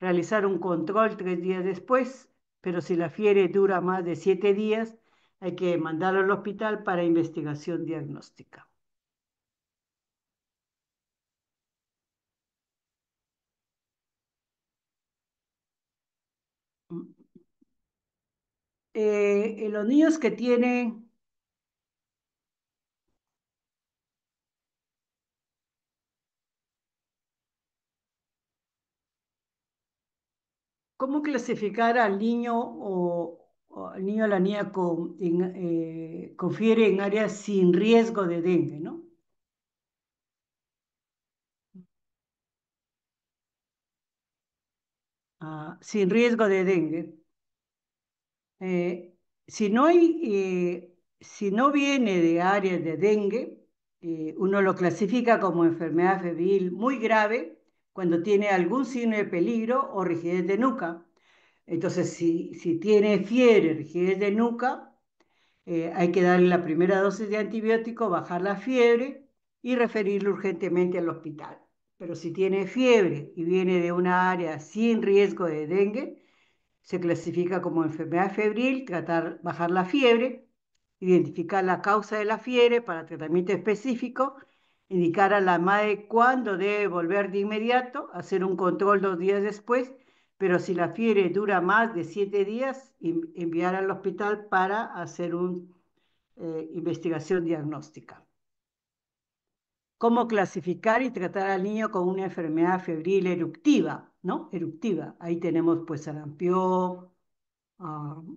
realizar un control tres días después, pero si la fiebre dura más de siete días, hay que mandarlo al hospital para investigación diagnóstica. eh, los niños que tienen... ¿Cómo clasificar al niño o, al niño o la niña eh, confiere en áreas sin riesgo de dengue, ¿no? Ah, sin riesgo de dengue. Eh, eh, si, no viene de áreas de dengue, eh, uno lo clasifica como enfermedad febril muy grave cuando tiene algún signo de peligro o rigidez de nuca. Entonces, si, si tiene fiebre, rigidez de nuca, hay que darle la primera dosis de antibiótico, bajar la fiebre y referirlo urgentemente al hospital. Pero si tiene fiebre y viene de una área sin riesgo de dengue, se clasifica como enfermedad febril, tratar bajar la fiebre, identificar la causa de la fiebre para tratamiento específico, indicar a la madre cuándo debe volver de inmediato, hacer un control dos días después, pero si la fiebre dura más de siete días, enviar al hospital para hacer una eh, investigación diagnóstica. ¿Cómo clasificar y tratar al niño con una enfermedad febril eructiva? ¿no? Eruptiva. Ahí tenemos pues sarampión,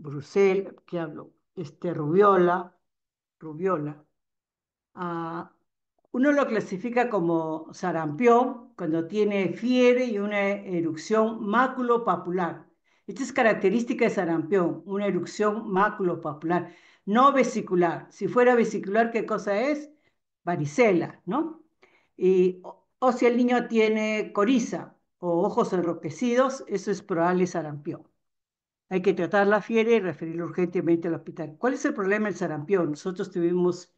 brucel, ¿qué hablo? Este, rubiola, rubiola. Ah, uno lo clasifica como sarampión cuando tiene fiebre y una erupción maculopapular. Esta es característica de sarampión, una erupción maculopapular, no vesicular. Si fuera vesicular, ¿qué cosa es? Varicela, ¿no? o si el niño tiene coriza, o ojos enroquecidos, eso es probable sarampión. Hay que tratar la fiebre y referirlo urgentemente al hospital. ¿Cuál es el problema del sarampión? Nosotros tuvimos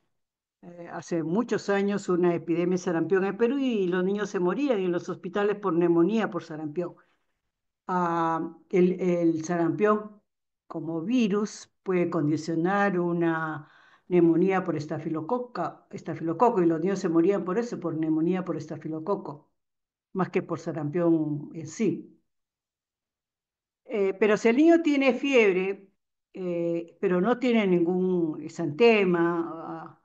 eh, hace muchos años una epidemia de sarampión en Perú y los niños se morían en los hospitales por neumonía, por sarampión. Ah, el, sarampión como virus puede condicionar una neumonía por estafilococo, estafilococo y los niños se morían por eso, por neumonía por estafilococo más que por sarampión en sí. Eh, pero si el niño tiene fiebre, eh, pero no tiene ningún exantema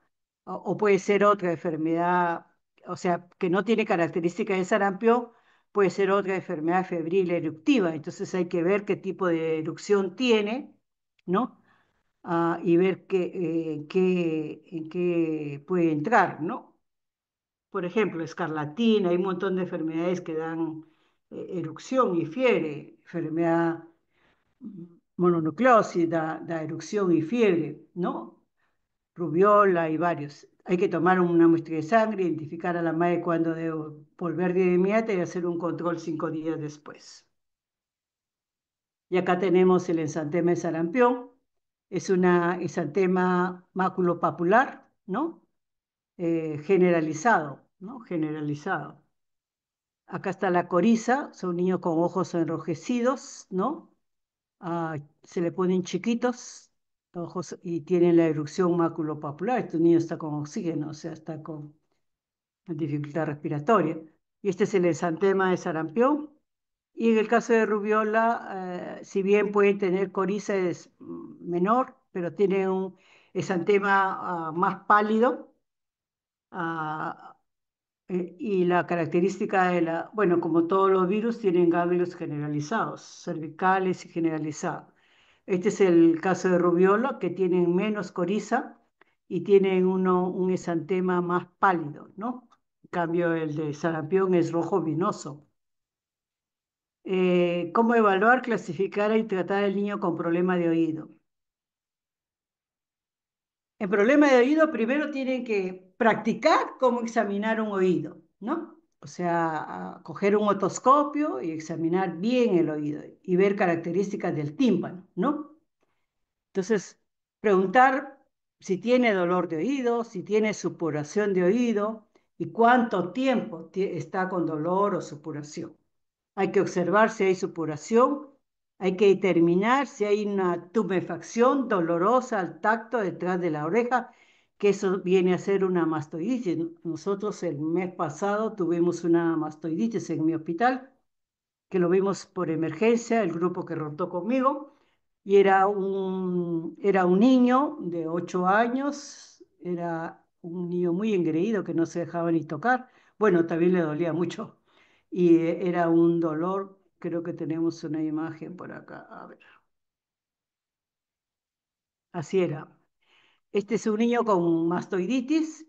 ah, o, puede ser otra enfermedad, o sea, que no tiene características de sarampión, puede ser otra enfermedad febril eruptiva. Entonces hay que ver qué tipo de erupción tiene, ¿no? Ah, y ver eh, qué, en qué puede entrar, ¿no? por ejemplo, escarlatina, hay un montón de enfermedades que dan eh, erupción y fiebre, enfermedad mm, mononucleosis da, erupción y fiebre, ¿no? Rubiola y varios. Hay que tomar una muestra de sangre, identificar a la madre cuando debo volver de inmediato y hacer un control cinco días después. Y acá tenemos el ensantema de sarampión. Es una máculo-papular, ¿no? Eh, generalizado, ¿no? Generalizado. Acá está la coriza, son niños con ojos enrojecidos, ¿no? Ah, se le ponen chiquitos ojos y tienen la erupción maculopapular. Este niño está con oxígeno, o sea, está con dificultad respiratoria. Y este es el exantema de sarampión. Y en el caso de rubiola, eh, si bien pueden tener coriza mm, menor, pero tiene un exantema ah, más pálido, Ah, eh, y la característica de la, bueno, como todos los virus, tienen ganglios generalizados, cervicales y generalizados. Este es el caso de rubiola, que tienen menos coriza y tienen uno, un esantema más pálido, ¿no? En cambio, el de sarampión es rojo vinoso. Eh, ¿Cómo evaluar, clasificar y tratar al niño con problema de oído? El problema de oído, primero tienen que practicar cómo examinar un oído, ¿no? O sea, coger un otoscopio y examinar bien el oído y ver características del tímpano, ¿no? Entonces, preguntar si tiene dolor de oído, si tiene supuración de oído y cuánto tiempo está con dolor o supuración. Hay que observar si hay supuración hay que determinar si hay una tumefacción dolorosa al tacto detrás de la oreja, que eso viene a ser una mastoiditis. Nosotros el mes pasado tuvimos una mastoiditis en mi hospital, que lo vimos por emergencia, el grupo que rotó conmigo, y era un, era un niño de 8 años, era un niño muy engreído que no se dejaba ni tocar. Bueno, también le dolía mucho y eh, era un dolor Creo que tenemos una imagen por acá. A ver. Así era. Este es un niño con mastoiditis.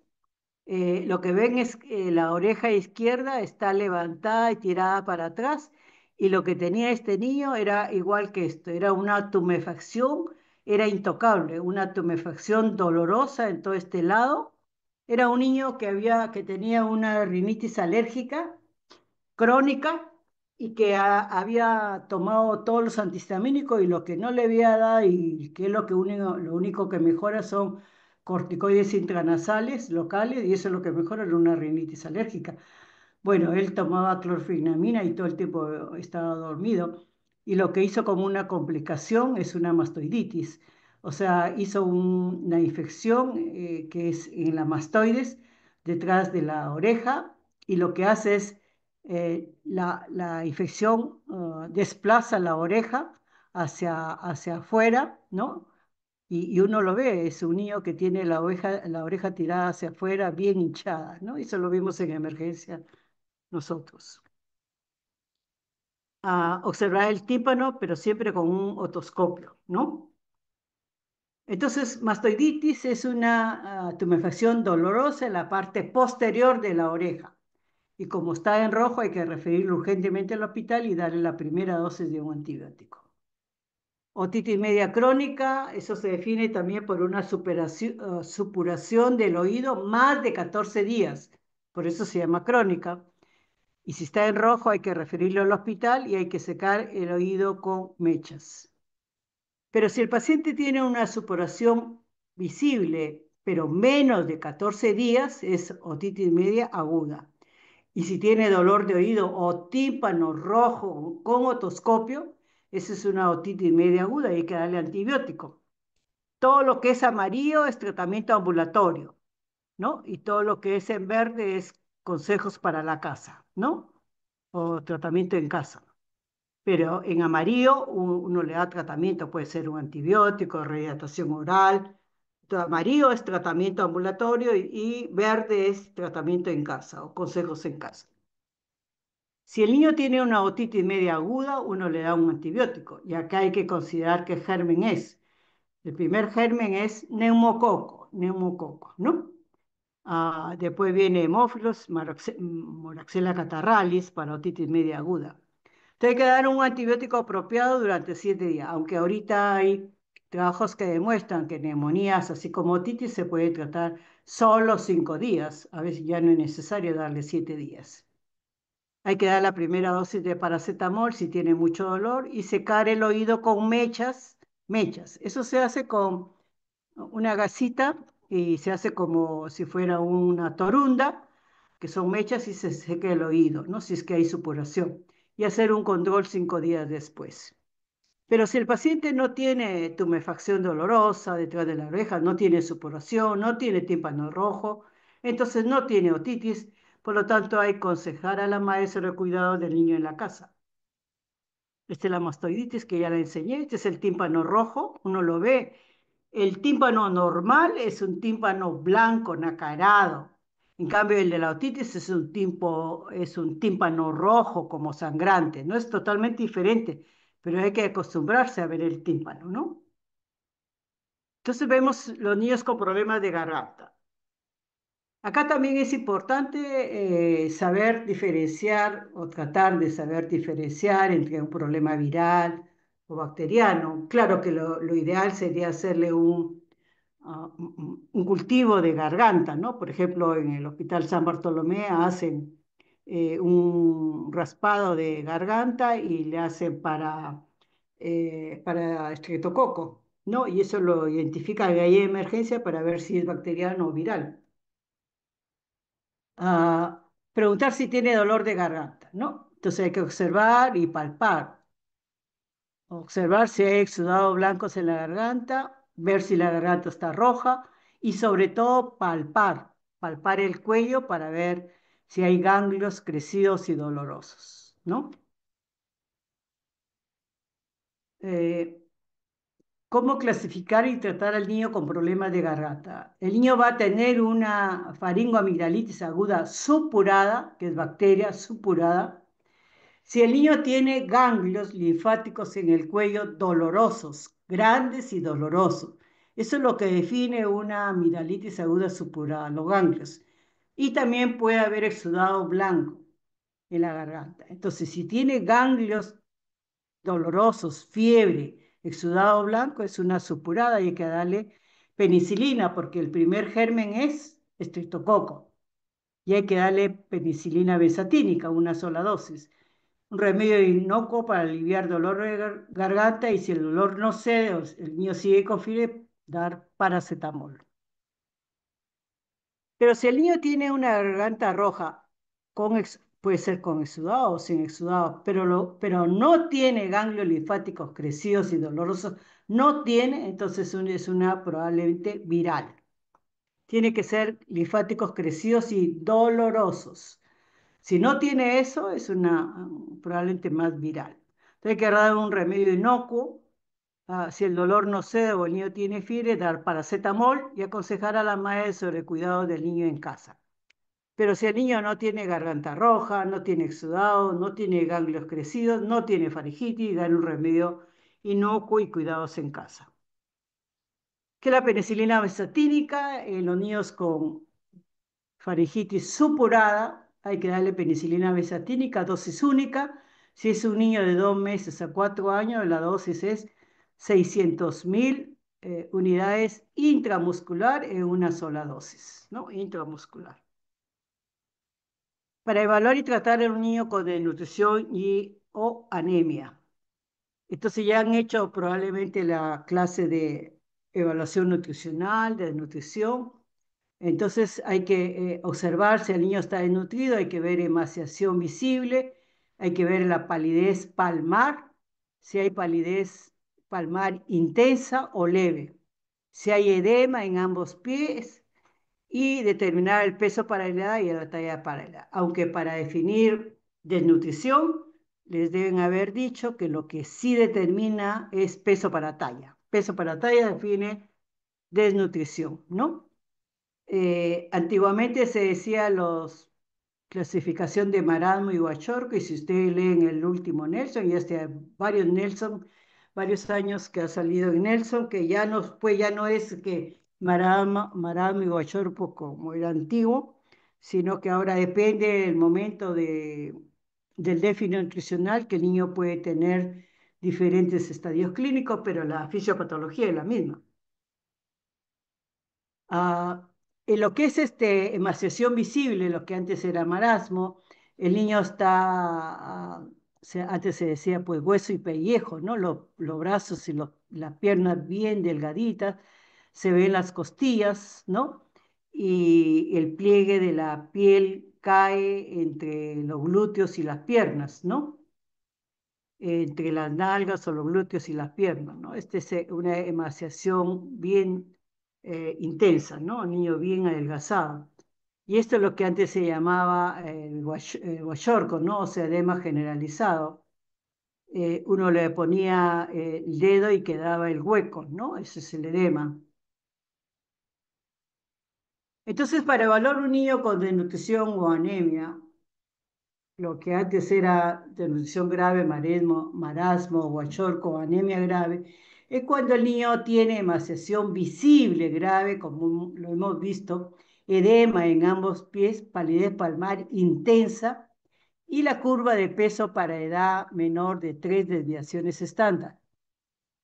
Eh, lo que ven es que la oreja izquierda está levantada y tirada para atrás. Y lo que tenía este niño era igual que esto, era una tumefacción, era intocable, una tumefacción dolorosa en todo este lado. Era un niño que, había, que tenía una rinitis alérgica crónica y que había tomado todos los antihistamínicos y lo que no le había dado y que es lo, que único, lo único que mejora son corticoides intranasales locales y eso es lo que mejora en una rinitis alérgica. Bueno, él tomaba clorfinamina y todo el tiempo estaba dormido y lo que hizo como una complicación es una mastoiditis. O sea, hizo una infección eh, que es en la mastoides detrás de la oreja y lo que hace es eh, la, infección eh, desplaza la oreja hacia, hacia afuera, ¿no? Y, uno lo ve, es un niño que tiene la, oreja, la oreja tirada hacia afuera, bien hinchada, ¿no? Eso lo vimos en emergencia nosotros. observar el tímpano, pero siempre con un otoscopio, ¿no? Entonces, mastoiditis es una ah, tumefacción dolorosa en la parte posterior de la oreja y como está en rojo hay que referirlo urgentemente al hospital y darle la primera dosis de un antibiótico. Otitis media crónica, eso se define también por una eh, supuración del oído más de 14 días, por eso se llama crónica. Y si está en rojo hay que referirlo al hospital y hay que secar el oído con mechas. Pero si el paciente tiene una supuración visible, pero menos de 14 días, es otitis media aguda. Y si tiene dolor de oído o tímpano rojo con otoscopio, esa es una otitis media aguda y hay que darle antibiótico. Todo lo que es amarillo es tratamiento ambulatorio, ¿no? Y todo lo que es en verde es consejos para la casa, ¿no? O tratamiento en casa. Pero en amarillo uno le da tratamiento, puede ser un antibiótico, rehidratación oral, amarillo es tratamiento ambulatorio y, verde es tratamiento en casa o consejos en casa. Si el niño tiene una otitis media aguda, uno le da un antibiótico, y acá hay que considerar qué germen es. El primer germen es neumococo, neumococo, ¿no? Ah, después viene hemófilos, moraxella catarralis para otitis media aguda. Entonces hay que dar un antibiótico apropiado durante siete días, aunque ahorita hay trabajos que demuestran que neumonías, así como titis se puede tratar solo cinco días. A veces ya no es necesario darle siete días. Hay que dar la primera dosis de paracetamol si tiene mucho dolor y secar el oído con mechas. Mechas. Eso se hace con una gasita y se hace como si fuera una torunda, que son mechas y se seque el oído, ¿no? si es que hay supuración. Y hacer un control cinco días después. Pero si el paciente no tiene tumefacción dolorosa detrás de la oreja, no tiene supuración, no tiene tímpano rojo, entonces no tiene otitis, por lo tanto hay que aconsejar a la maestra el cuidado del niño en la casa. Esta es la mastoiditis que ya la enseñé, este es el tímpano rojo, uno lo ve. El tímpano normal es un tímpano blanco, nacarado. En cambio, el de la otitis es un, es un tímpano rojo como sangrante, no es totalmente diferente pero hay que acostumbrarse a ver el tímpano, ¿no? Entonces vemos los niños con problemas de garganta. Acá también es importante eh, saber diferenciar o tratar de saber diferenciar entre un problema viral o bacteriano. Claro que lo, ideal sería hacerle ah, un, un cultivo de garganta, ¿no? Por ejemplo, en el Hospital San Bartolomé hacen eh, un raspado de garganta y le hacen para, eh, para estreptococo, ¿no? Y eso lo identifica de ahí emergencia para ver si es bacteriano o viral. Ah, preguntar si tiene dolor de garganta, ¿no? Entonces hay que observar y palpar. Observar si hay exudados blancos en la garganta, ver si la garganta está roja y sobre todo palpar, palpar el cuello para ver si hay ganglios crecidos y dolorosos, ¿no? Eh, ¿Cómo clasificar y tratar al niño con problemas de garganta? El niño va a tener una faringoamigdalitis aguda supurada, que es bacteria supurada. Si el niño tiene ganglios linfáticos en el cuello dolorosos, grandes y dolorosos, eso es lo que define una amigdalitis aguda supurada, los ganglios y también puede haber exudado blanco en la garganta. Entonces, si tiene ganglios dolorosos, fiebre, exudado blanco, es una supurada y hay que darle penicilina porque el primer germen es estreptococo y hay que darle penicilina besatínica, una sola dosis. Un remedio inocuo para aliviar dolor de garganta y si el dolor no cede o el niño sigue con dar paracetamol. Pero si el niño tiene una garganta roja, con puede ser con exudado o sin exudado, pero, no tiene ganglios linfáticos crecidos y dolorosos, no tiene, entonces es una probablemente viral. Tiene que ser linfáticos crecidos y dolorosos. Si no tiene eso, es una probablemente más viral. Entonces hay que dar un remedio inocuo Ah, si el dolor no cede o el niño tiene fiebre, dar paracetamol y aconsejar a la madre sobre el cuidado del niño en casa. Pero si el niño no tiene garganta roja, no tiene exudado, no tiene ganglios crecidos, no tiene faringitis, dar un remedio inocuo y cuidados en casa. Que la penicilina mesatínica en los niños con faringitis supurada, hay que darle penicilina mesatínica, dosis única. Si es un niño de dos meses a cuatro años, la dosis es 600.000 eh, unidades intramuscular en una sola dosis, ¿no? Intramuscular. Para evaluar y tratar a un niño con desnutrición y o anemia. Entonces ya han hecho probablemente la clase de evaluación nutricional, de desnutrición. Entonces hay que eh, observar si el niño está desnutrido, hay que ver emaciación visible, hay que ver la palidez palmar, si hay palidez palmar intensa o leve. Si hay edema en ambos pies y determinar el peso para edad y la talla para Aunque para definir desnutrición, les deben haber dicho que lo que sí determina es peso para talla. Peso para talla define desnutrición, ¿no? Eh, antiguamente se decía los clasificación de marasmo y huachorco, y si ustedes leen el último Nelson, y este varios Nelson varios años que ha salido en Nelson, que ya no, ya no es que Marama, y Guachorpo como era antiguo, sino que ahora depende del momento de, del déficit nutricional que el niño puede tener diferentes estadios clínicos, pero la fisiopatología es la misma. Ah, en lo que es este, emaciación visible, lo que antes era marasmo, el niño está ah, antes se decía pues hueso y pellejo, ¿no? Los, brazos y las piernas bien delgaditas, se ven las costillas, ¿no? Y el pliegue de la piel cae entre los glúteos y las piernas, ¿no? entre las nalgas o los glúteos y las piernas, ¿no? Esta es eh, una emaciación bien eh, intensa, ¿no? Un niño bien adelgazado. Y esto es lo que antes se llamaba eh, el, eh, guayorco, ¿no? O sea, edema generalizado. Eh, uno le ponía el dedo y quedaba el hueco, ¿no? Ese es el edema. Entonces, para evaluar un niño con desnutrición o anemia, lo que antes era desnutrición grave, marasmo, guachorco, anemia grave, es cuando el niño tiene emaciación visible grave, como lo hemos visto, edema en ambos pies, palidez palmar intensa y la curva de peso para edad menor de tres desviaciones estándar.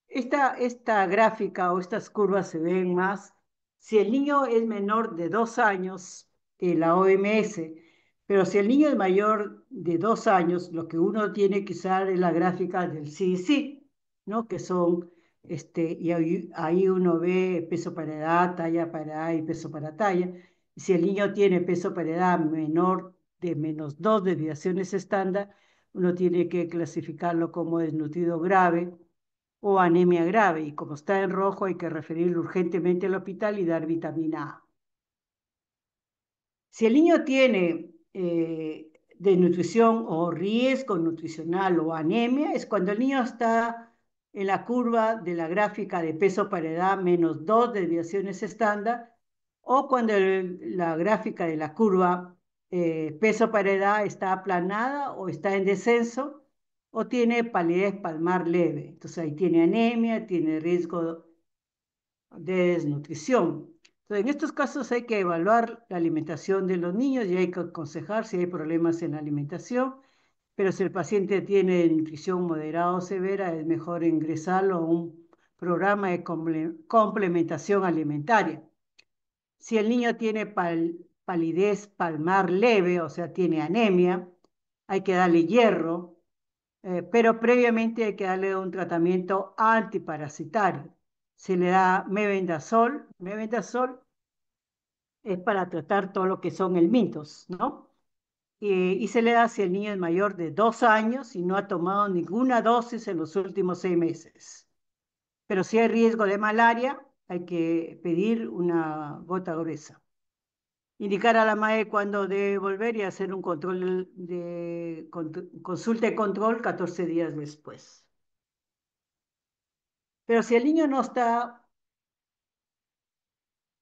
Esta, esta gráfica o estas curvas se ven más si el niño es menor de dos años, que la OMS, pero si el niño es mayor de dos años, lo que uno tiene que usar es la gráfica del CIC, ¿no? que son este, y ahí, ahí, uno ve peso para edad, talla para edad y peso para talla. Si el niño tiene peso para edad menor de menos dos desviaciones estándar, uno tiene que clasificarlo como desnutrido grave o anemia grave, y como está en rojo hay que referirlo urgentemente al hospital y dar vitamina A. Si el niño tiene eh, desnutrición o riesgo nutricional o anemia, es cuando el niño está en la curva de la gráfica de peso para edad menos dos desviaciones estándar o cuando la gráfica de la curva eh, peso para edad está aplanada o está en descenso o tiene palidez palmar leve. Entonces ahí tiene anemia, tiene riesgo de desnutrición. Entonces, en estos casos hay que evaluar la alimentación de los niños y hay que aconsejar si hay problemas en la alimentación, pero si el paciente tiene nutrición moderada o severa, es mejor ingresarlo a un programa de complementación alimentaria si el niño tiene palidez palmar leve, o sea, tiene anemia, hay que darle hierro, eh, pero previamente hay que darle un tratamiento antiparasitario. Se le da mebendazol, mebendazol es para tratar todo lo que son el mitos, ¿no? y se le da si el niño es mayor de dos años y no ha tomado ninguna dosis en los últimos seis meses. Pero si hay riesgo de malaria, hay que pedir una gota gruesa. Indicar a la MAE cuándo debe volver y hacer un control de consulta y control 14 días después. Pero si el niño no está,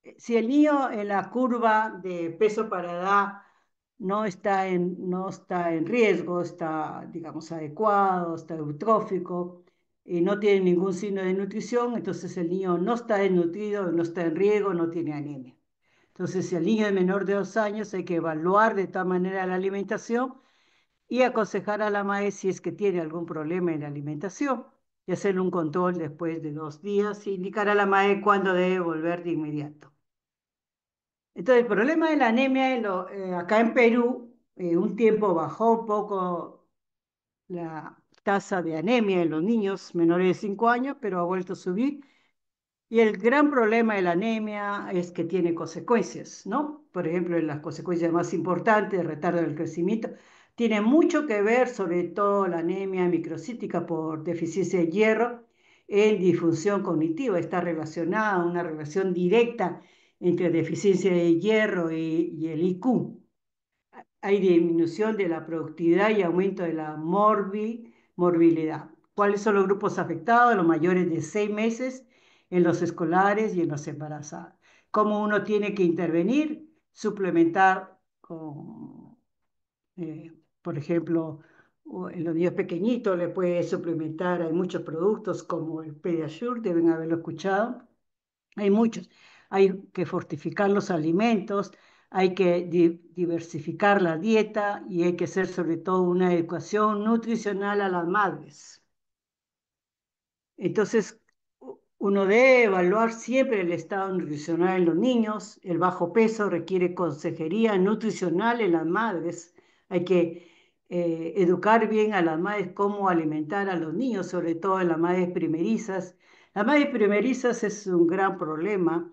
eh, si el niño en la curva de peso para edad no está en, no está en riesgo, está, digamos, adecuado, está eutrófico, y no tiene ningún signo de nutrición, entonces el niño no está desnutrido, no está en riego, no tiene anemia. Entonces, si el niño es menor de dos años, hay que evaluar de tal manera la alimentación y aconsejar a la madre si es que tiene algún problema en la alimentación y hacer un control después de dos días e indicar a la madre cuándo debe volver de inmediato. Entonces, el problema de la anemia, lo, eh, acá en Perú, eh, un tiempo bajó un poco la, tasa de anemia en los niños menores de 5 años, pero ha vuelto a subir. Y el gran problema de la anemia es que tiene consecuencias, ¿no? Por ejemplo, las consecuencias más importantes, el retardo del crecimiento, tiene mucho que ver, sobre todo la anemia microcítica por deficiencia de hierro en disfunción cognitiva. Está relacionada, una relación directa entre deficiencia de hierro y, y el IQ. Hay disminución de la productividad y aumento de la morbi morbilidad. ¿Cuáles son los grupos afectados? Los mayores de seis meses, en los escolares y en los embarazados. ¿Cómo uno tiene que intervenir? Suplementar con, eh, por ejemplo, en eh, los niños pequeñitos le puede suplementar, hay muchos productos como el Pediasure, deben haberlo escuchado, hay muchos. Hay que fortificar los alimentos, hay que diversificar la dieta y hay que hacer sobre todo una educación nutricional a las madres. Entonces, uno debe evaluar siempre el estado nutricional en los niños. El bajo peso requiere consejería nutricional en las madres. Hay que eh, educar bien a las madres cómo alimentar a los niños, sobre todo a las madres primerizas. Las madres primerizas es un gran problema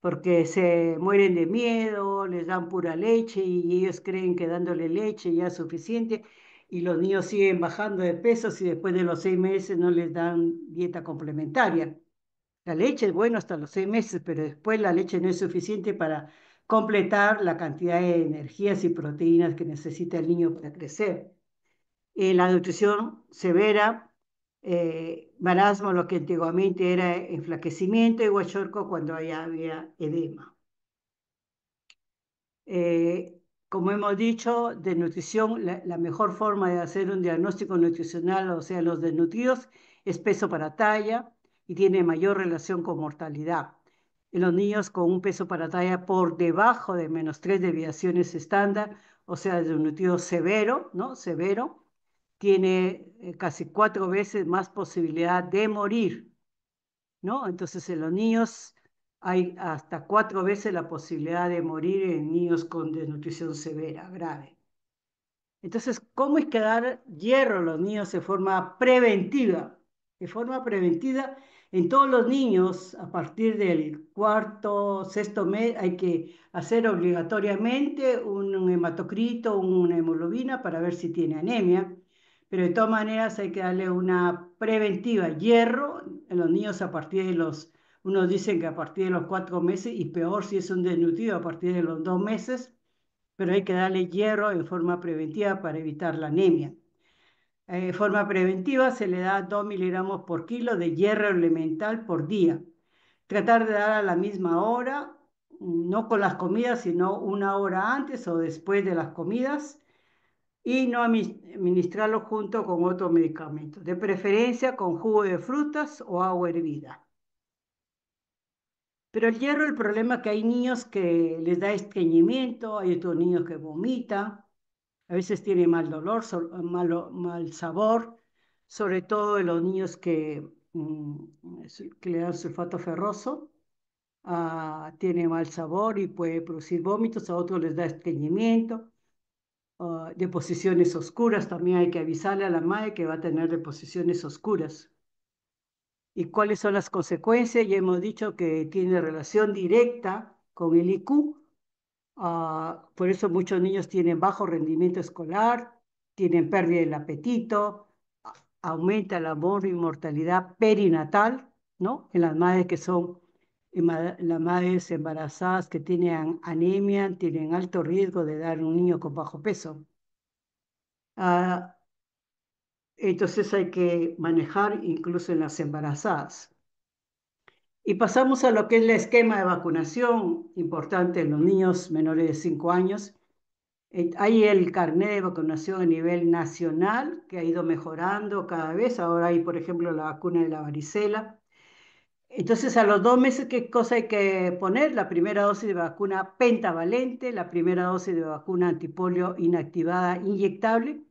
porque se mueren de miedo, les dan pura leche y ellos creen que dándole leche ya es suficiente y los niños siguen bajando de peso si después de los seis meses no les dan dieta complementaria. La leche es bueno hasta los seis meses, pero después la leche no es suficiente para completar la cantidad de energías y proteínas que necesita el niño para crecer. Eh, la nutrición severa eh, marasmo, lo que antiguamente era enflaquecimiento, y huachorco cuando allá había edema. Eh, como hemos dicho, de nutrición, la, mejor forma de hacer un diagnóstico nutricional, o sea, los desnutridos, es peso para talla y tiene mayor relación con mortalidad. En los niños con un peso para talla por debajo de menos tres deviaciones estándar, o sea, desnutrido severo, ¿no? Severo, tiene eh, casi cuatro veces más posibilidad de morir, ¿no? Entonces en los niños hay hasta cuatro veces la posibilidad de morir en niños con desnutrición severa, grave. Entonces, ¿cómo es que dar hierro a los niños de forma preventiva? De forma preventiva, en todos los niños, a partir del cuarto, sexto mes, hay que hacer obligatoriamente un hematocrito, una hemoglobina para ver si tiene anemia pero de todas maneras hay que darle una preventiva. Hierro En los niños a partir de los, unos dicen que a partir de los cuatro meses y peor si es un desnutido a partir de los dos meses, pero hay que darle hierro en forma preventiva para evitar la anemia. Eh, en forma preventiva se le da dos miligramos por kilo de hierro elemental por día. Tratar de dar a la misma hora, no con las comidas, sino una hora antes o después de las comidas y no administrarlo junto con otro medicamento, de preferencia con jugo de frutas o agua hervida. Pero el hierro, el problema es que hay niños que les da estreñimiento, hay otros niños que vomitan, a veces tiene mal dolor, mal, mal sabor, sobre todo en los niños que, mm, que le dan sulfato ferroso, ah, tiene mal sabor y puede producir vómitos, a otros les da estreñimiento, de posiciones oscuras, también hay que avisarle a la madre que va a tener deposiciones oscuras. ¿Y cuáles son las consecuencias? Ya hemos dicho que tiene relación directa con el IQ, ah, por eso muchos niños tienen bajo rendimiento escolar, tienen pérdida del apetito, aumenta la mortalidad perinatal, ¿no? En las madres que son las madres embarazadas que tienen anemia tienen alto riesgo de dar un niño con bajo peso. Ah, entonces hay que manejar incluso en las embarazadas. Y pasamos a lo que es el esquema de vacunación importante en los niños menores de 5 años. Eh, hay el carnet de vacunación a nivel nacional que ha ido mejorando cada vez. Ahora hay, por ejemplo, la vacuna de la varicela entonces, a los dos meses, ¿qué cosa hay que poner? La primera dosis de vacuna pentavalente, la primera dosis de vacuna antipolio inactivada inyectable,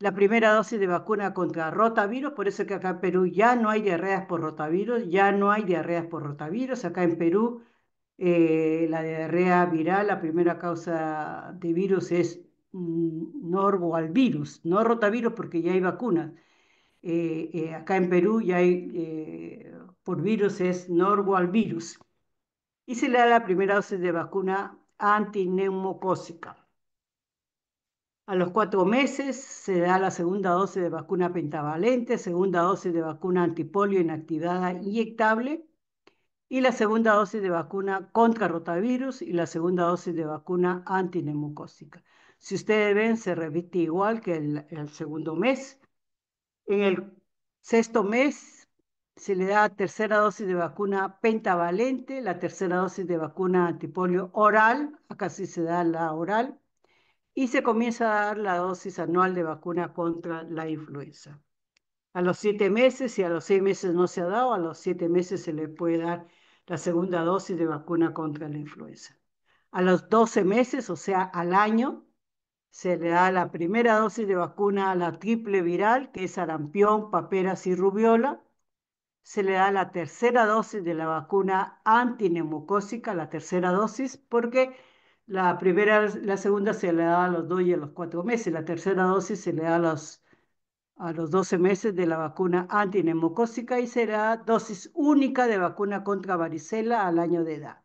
la primera dosis de vacuna contra rotavirus, por eso que acá en Perú ya no hay diarreas por rotavirus, ya no hay diarreas por rotavirus, acá en Perú eh, la diarrea viral, la primera causa de virus es mm, norboalvirus virus, no rotavirus porque ya hay vacunas. Eh, eh, acá en Perú ya hay por virus es norvalvirus. Y se le da la primera dosis de vacuna antineumocócica. A los cuatro meses se da la segunda dosis de vacuna pentavalente, segunda dosis de vacuna antipolio inactivada inyectable y la segunda dosis de vacuna contra rotavirus y la segunda dosis de vacuna antineumocócica. Si ustedes ven, se repite igual que el, el segundo mes. En el sexto mes se le da tercera dosis de vacuna pentavalente, la tercera dosis de vacuna antipolio oral, acá sí se da la oral, y se comienza a dar la dosis anual de vacuna contra la influenza. A los siete meses, si a los seis meses no se ha dado, a los siete meses se le puede dar la segunda dosis de vacuna contra la influenza. A los doce meses, o sea, al año, se le da la primera dosis de vacuna a la triple viral, que es arampión, paperas y rubiola se le da la tercera dosis de la vacuna antineumocócica, la tercera dosis, porque la primera, la segunda se le da a los dos y a los cuatro meses, la tercera dosis se le da a los, a 12 meses de la vacuna antineumocócica y será dosis única de vacuna contra varicela al año de edad.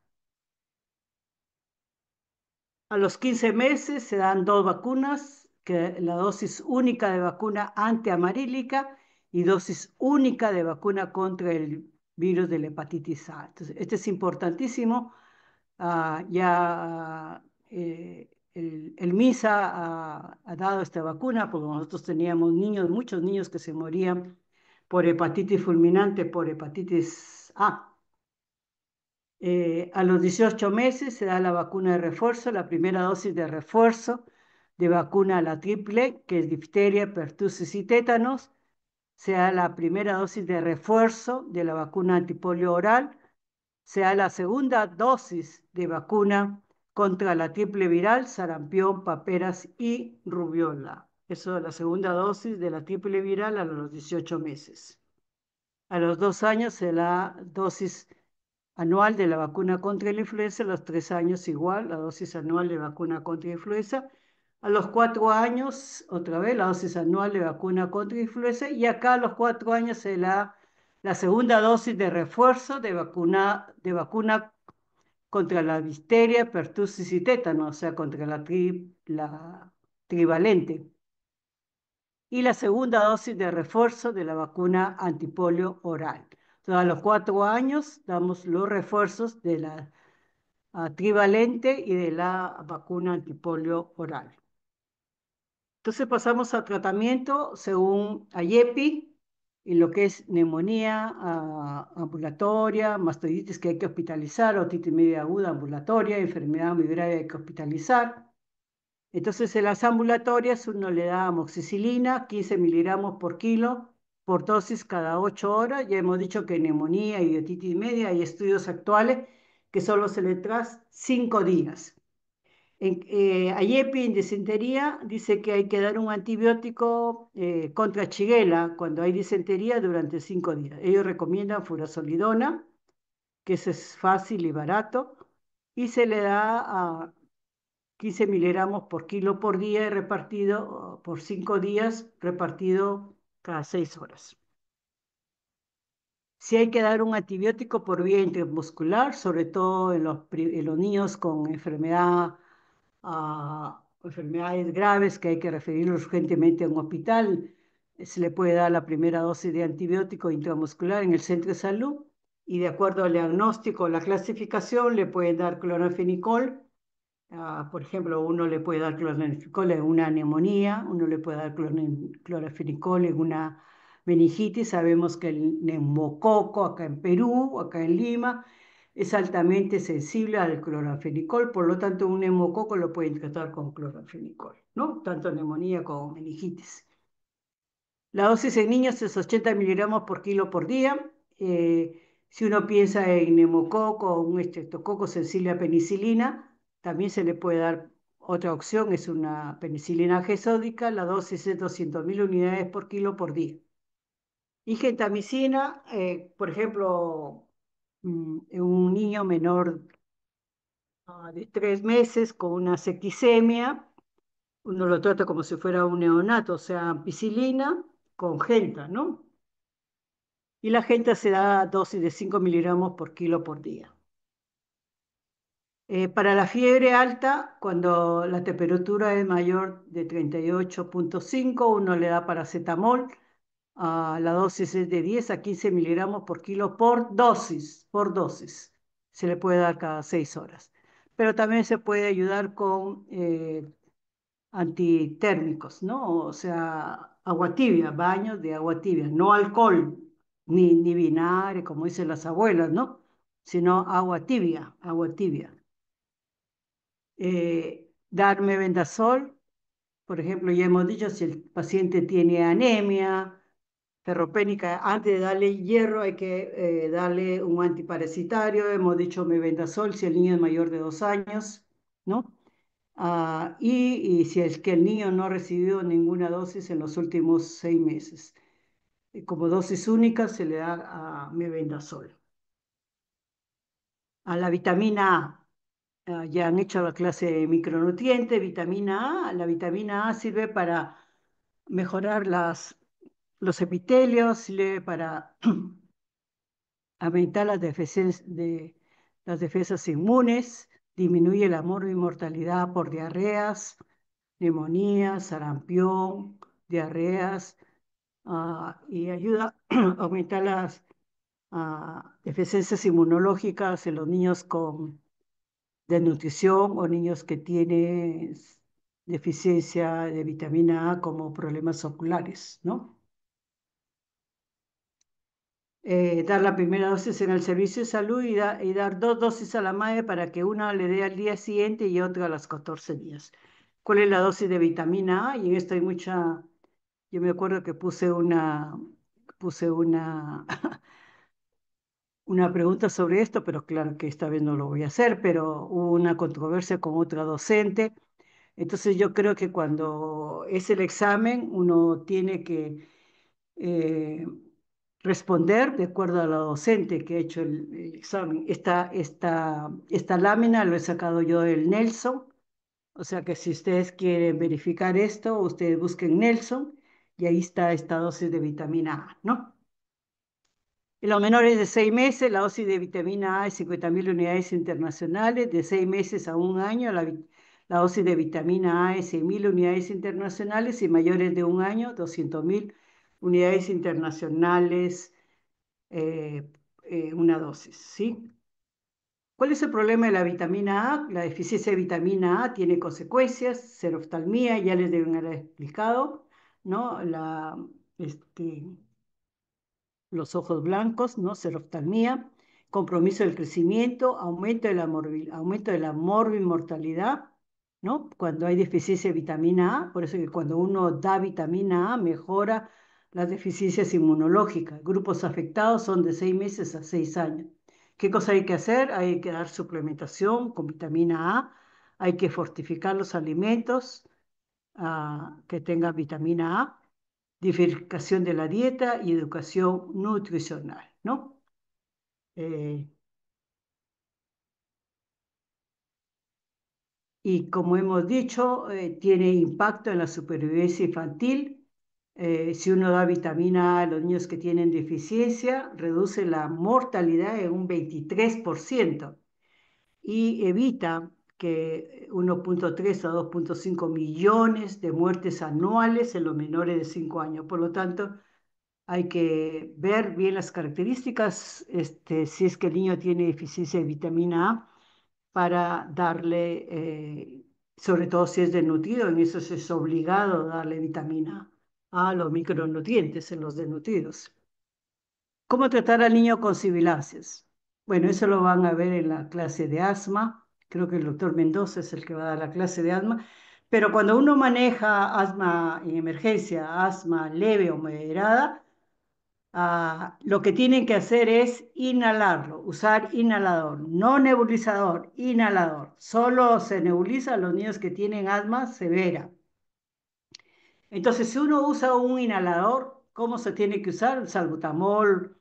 A los 15 meses se dan dos vacunas, que la dosis única de vacuna antiamarílica y dosis única de vacuna contra el virus de la hepatitis A. Entonces, este es importantísimo. Ah, ya eh, el, MISA ha, dado esta vacuna, porque nosotros teníamos niños, muchos niños que se morían por hepatitis fulminante, por hepatitis A. Eh, a los 18 meses se da la vacuna de refuerzo, la primera dosis de refuerzo de vacuna a la triple, que es difteria, pertussis y tétanos, sea la primera dosis de refuerzo de la vacuna antipolio oral, sea la segunda dosis de vacuna contra la triple viral, sarampión, paperas y rubiola. Eso es la segunda dosis de la triple viral a los 18 meses. A los dos años se la dosis anual de la vacuna contra la influenza, a los tres años igual, la dosis anual de vacuna contra la influenza, a los cuatro años, otra vez, la dosis anual de vacuna contra influenza y acá a los cuatro años se la, la segunda dosis de refuerzo de vacuna, de vacuna contra la bisteria, pertussis y tétano, o sea, contra la, la trivalente. Y la segunda dosis de refuerzo de la vacuna antipolio oral. Entonces, a los cuatro años damos los refuerzos de la trivalente y de la vacuna antipolio oral. Entonces pasamos al tratamiento según AYEPI, en lo que es neumonía ambulatoria, mastoiditis que hay que hospitalizar, otitis media aguda ambulatoria, enfermedad muy grave hay que hospitalizar. Entonces en las ambulatorias uno le da amoxicilina, 15 miligramos por kilo, por dosis cada 8 horas. Ya hemos dicho que neumonía y otitis media hay estudios actuales que solo se le tras 5 días eh, Ayepi en disentería dice que hay que dar un antibiótico eh, contra chiguela cuando hay disentería durante cinco días. Ellos recomiendan furasolidona, que es fácil y barato, y se le da a 15 miligramos por kilo por día repartido oh, por cinco días, repartido cada seis horas. Si hay que dar un antibiótico por vía intramuscular, sobre todo en los, en los niños con enfermedad a enfermedades graves que hay que referirlos urgentemente a un hospital, se le puede dar la primera dosis de antibiótico intramuscular en el centro de salud y de acuerdo al diagnóstico la clasificación le pueden dar cloranfenicol. Ah, por ejemplo, uno le puede dar cloranfenicol en una neumonía, uno le puede dar cloranfenicol en una meningitis. Sabemos que el neumococo acá en Perú, acá en Lima, es altamente sensible al clorafenicol, por lo tanto un hemococo lo puede tratar con clorafenicol, ¿no? Tanto neumonía como meningitis. La dosis en niños es 80 miligramos por kilo por día. Eh, si uno piensa en hemococo o un estreptococo sensible a penicilina, también se le puede dar otra opción, es una penicilina gesódica, la dosis es mil unidades por kilo por día. Y eh, por ejemplo, Mm, un niño menor ah, de tres meses con una septicemia, uno lo trata como si fuera un neonato, o sea, ampicilina con genta, ¿no? Y la genta se da dosis de 5 miligramos por kilo por día. Eh, para la fiebre alta, cuando la temperatura es mayor de 38.5, uno le da paracetamol Ah, la dosis es de 10 a 15 miligramos por kilo por dosis, por dosis. Se le puede dar cada 6 horas. Pero también se puede ayudar con eh, antitérmicos, ¿no? O sea, agua tibia, baños de agua tibia, no alcohol, ni, ni vinagre, como dicen las abuelas, ¿no? Sino agua tibia, agua tibia. Eh, darme vendasol, por ejemplo, ya hemos dicho, si el paciente tiene anemia, ferropénica, antes de darle hierro hay que eh, darle un antiparasitario, hemos dicho mebendazol si el niño es mayor de dos años, ¿no? Ah, y, si es que el niño no ha recibido ninguna dosis en los últimos seis meses. Eh, como dosis única se le da a mebendazol. A la vitamina A, ah, ya han hecho la clase de micronutrientes, vitamina A. La vitamina A sirve para mejorar las los epitelios, para <clears throat> aumentar las defensas, de, las defensas inmunes, disminuye la mortalidad por diarreas, neumonías, sarampión, diarreas, ah, y ayuda <clears throat> a aumentar las ah, deficiencias inmunológicas en los niños con desnutrición o niños que tienen deficiencia de vitamina A como problemas oculares, ¿no? Eh, dar la primera dosis en el servicio de salud y, dar dos dosis a la madre para que una le dé al día siguiente y otra a las 14 días. ¿Cuál es la dosis de vitamina A? Y en esto hay mucha, yo me acuerdo que puse una, puse una, <laughs> una pregunta sobre esto, pero claro que esta vez no lo voy a hacer, pero hubo una controversia con otra docente. Entonces yo creo que cuando es el examen, uno tiene que... Eh, responder, de acuerdo a la docente que ha hecho el, examen. Esta, esta, lámina lo he sacado yo del Nelson, o sea que si ustedes quieren verificar esto, ustedes busquen Nelson y ahí está esta dosis de vitamina A, ¿no? En los menores de seis meses, la dosis de vitamina A es 50.000 unidades internacionales. De seis meses a un año, la, la dosis de vitamina A es 6.000 unidades internacionales. Y mayores de un año, 200.000 unidades internacionales, eh, eh, una dosis, ¿sí? ¿Cuál es el problema de la vitamina A? La deficiencia de vitamina A tiene consecuencias, seroftalmía, ya les deben haber explicado, ¿no? La, este, los ojos blancos, ¿no? Seroftalmía, compromiso del crecimiento, aumento de la, aumento de la morbimortalidad, ¿no? Cuando hay deficiencia de vitamina A, por eso que cuando uno da vitamina A mejora las deficiencias inmunológicas. Grupos afectados son de seis meses a seis años. ¿Qué cosa hay que hacer? Hay que dar suplementación con vitamina A, hay que fortificar los alimentos ah, que tengan vitamina A, diversificación de la dieta y educación nutricional, ¿no? Eh, y como hemos dicho, eh, tiene impacto en la supervivencia infantil, eh, si uno da vitamina a a los niños que tienen deficiencia, reduce la mortalidad en un 23% y evita que 1.3 a 2.5 millones de muertes anuales en los menores de 5 años. Por lo tanto, hay que ver bien las características, este, si es que el niño tiene deficiencia de vitamina A, para darle, eh, sobre todo si es desnutrido, en eso es obligado a darle vitamina A a los micronutrientes en los desnutridos. ¿Cómo tratar al niño con sibilancias? Bueno, eso lo van a ver en la clase de asma. Creo que el doctor Mendoza es el que va a dar la clase de asma. Pero cuando uno maneja asma en emergencia, asma leve o moderada, ah, lo que tienen que hacer es inhalarlo, usar inhalador, no nebulizador, inhalador. Solo se nebuliza a los niños que tienen asma severa. Entonces, si uno usa un inhalador, ¿cómo se tiene que usar? El salbutamol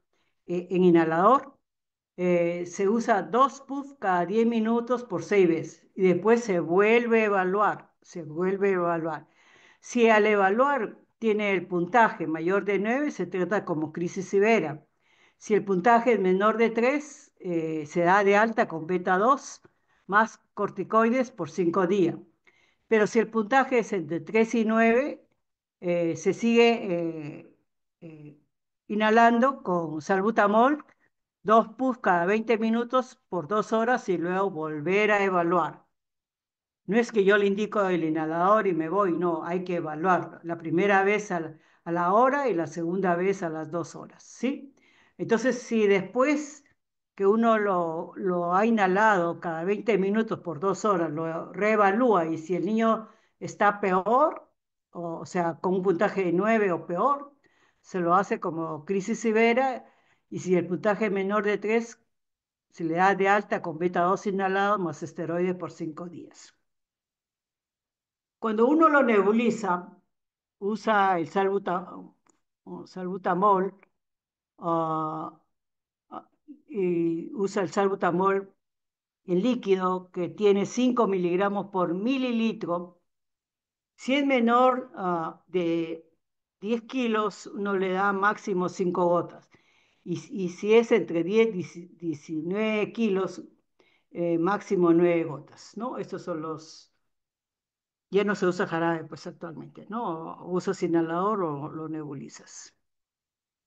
eh, en inhalador. Eh, se usa dos puffs cada 10 minutos por 6 veces y después se vuelve a evaluar, se vuelve a evaluar. Si al evaluar tiene el puntaje mayor de 9, se trata como crisis severa. Si el puntaje es menor de 3, eh, se da de alta con beta 2 más corticoides por 5 días. Pero si el puntaje es entre 3 y 9, eh, se sigue eh, eh, inhalando con salbutamol, dos puffs cada 20 minutos por dos horas y luego volver a evaluar. No es que yo le indico el inhalador y me voy, no, hay que evaluar La primera vez a la, hora y la segunda vez a las dos horas, ¿sí? Entonces, si después que uno lo, lo, ha inhalado cada 20 minutos por dos horas, lo reevalúa y si el niño está peor, o, sea, con un puntaje de 9 o peor, se lo hace como crisis severa y si el puntaje es menor de 3, se le da de alta con beta 2 inhalado más esteroides por 5 días. Cuando uno lo nebuliza, usa el salbutamol, ah, ah, y usa el salbutamol en líquido que tiene 5 miligramos por mililitro si es menor ah, de 10 kilos, uno le da máximo 5 gotas. Y, si es entre 10 y 19 kilos, eh, máximo 9 gotas, ¿no? Estos son los... Ya no se usa jarabe, pues actualmente, ¿no? Usas inhalador o lo nebulizas.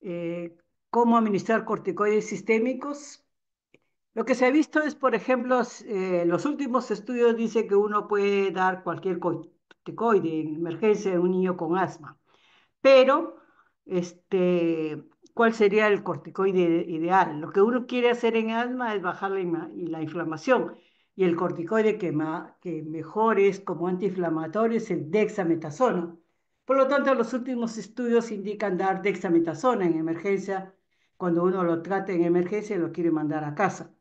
Eh, ¿Cómo administrar corticoides sistémicos? Lo que se ha visto es, por ejemplo, eh, los últimos estudios dicen que uno puede dar cualquier corticoide en emergencia de un niño con asma. Pero, este, ¿cuál sería el corticoide ideal? Lo que uno quiere hacer en asma es bajar la, inflamación. Y el corticoide que, que mejor es como antiinflamatorio es el dexametasona. Por lo tanto, los últimos estudios indican dar dexametasona en emergencia cuando uno lo trata en emergencia lo quiere mandar a casa.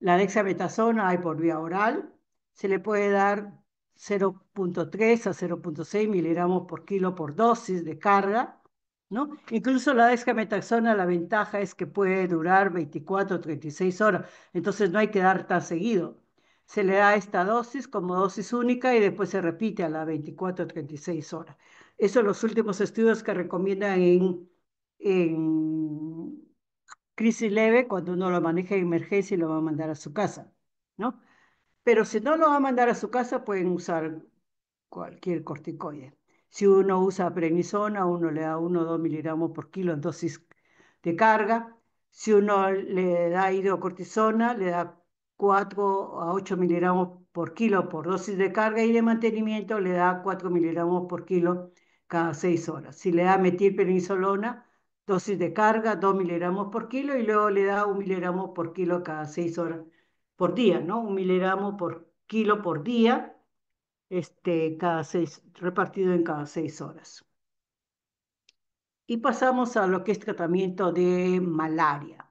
La dexametasona hay por vía oral, se le puede dar 0.3 a 0.6 miligramos por kilo por dosis de carga, ¿no? Incluso la desgametaxona, la ventaja es que puede durar 24 o 36 horas, entonces no hay que dar tan seguido. Se le da esta dosis como dosis única y después se repite a las 24 o 36 horas. Esos son los últimos estudios que recomiendan en, en crisis leve, cuando uno lo maneja en emergencia y lo va a mandar a su casa, ¿no? Pero si no lo va a mandar a su casa, pueden usar cualquier corticoide. Si uno usa prenisona, uno le da 1 o 2 miligramos por kilo en dosis de carga. Si uno le da hidrocortisona, le da 4 a 8 miligramos por kilo por dosis de carga y de mantenimiento le da 4 miligramos por kilo cada 6 horas. Si le da metilprednisolona, dosis de carga 2 miligramos por kilo y luego le da 1 miligramos por kilo cada 6 horas por día, ¿no? Un miligramo por kilo por día, este, cada repartido en cada seis horas. Y pasamos a lo que es tratamiento de malaria.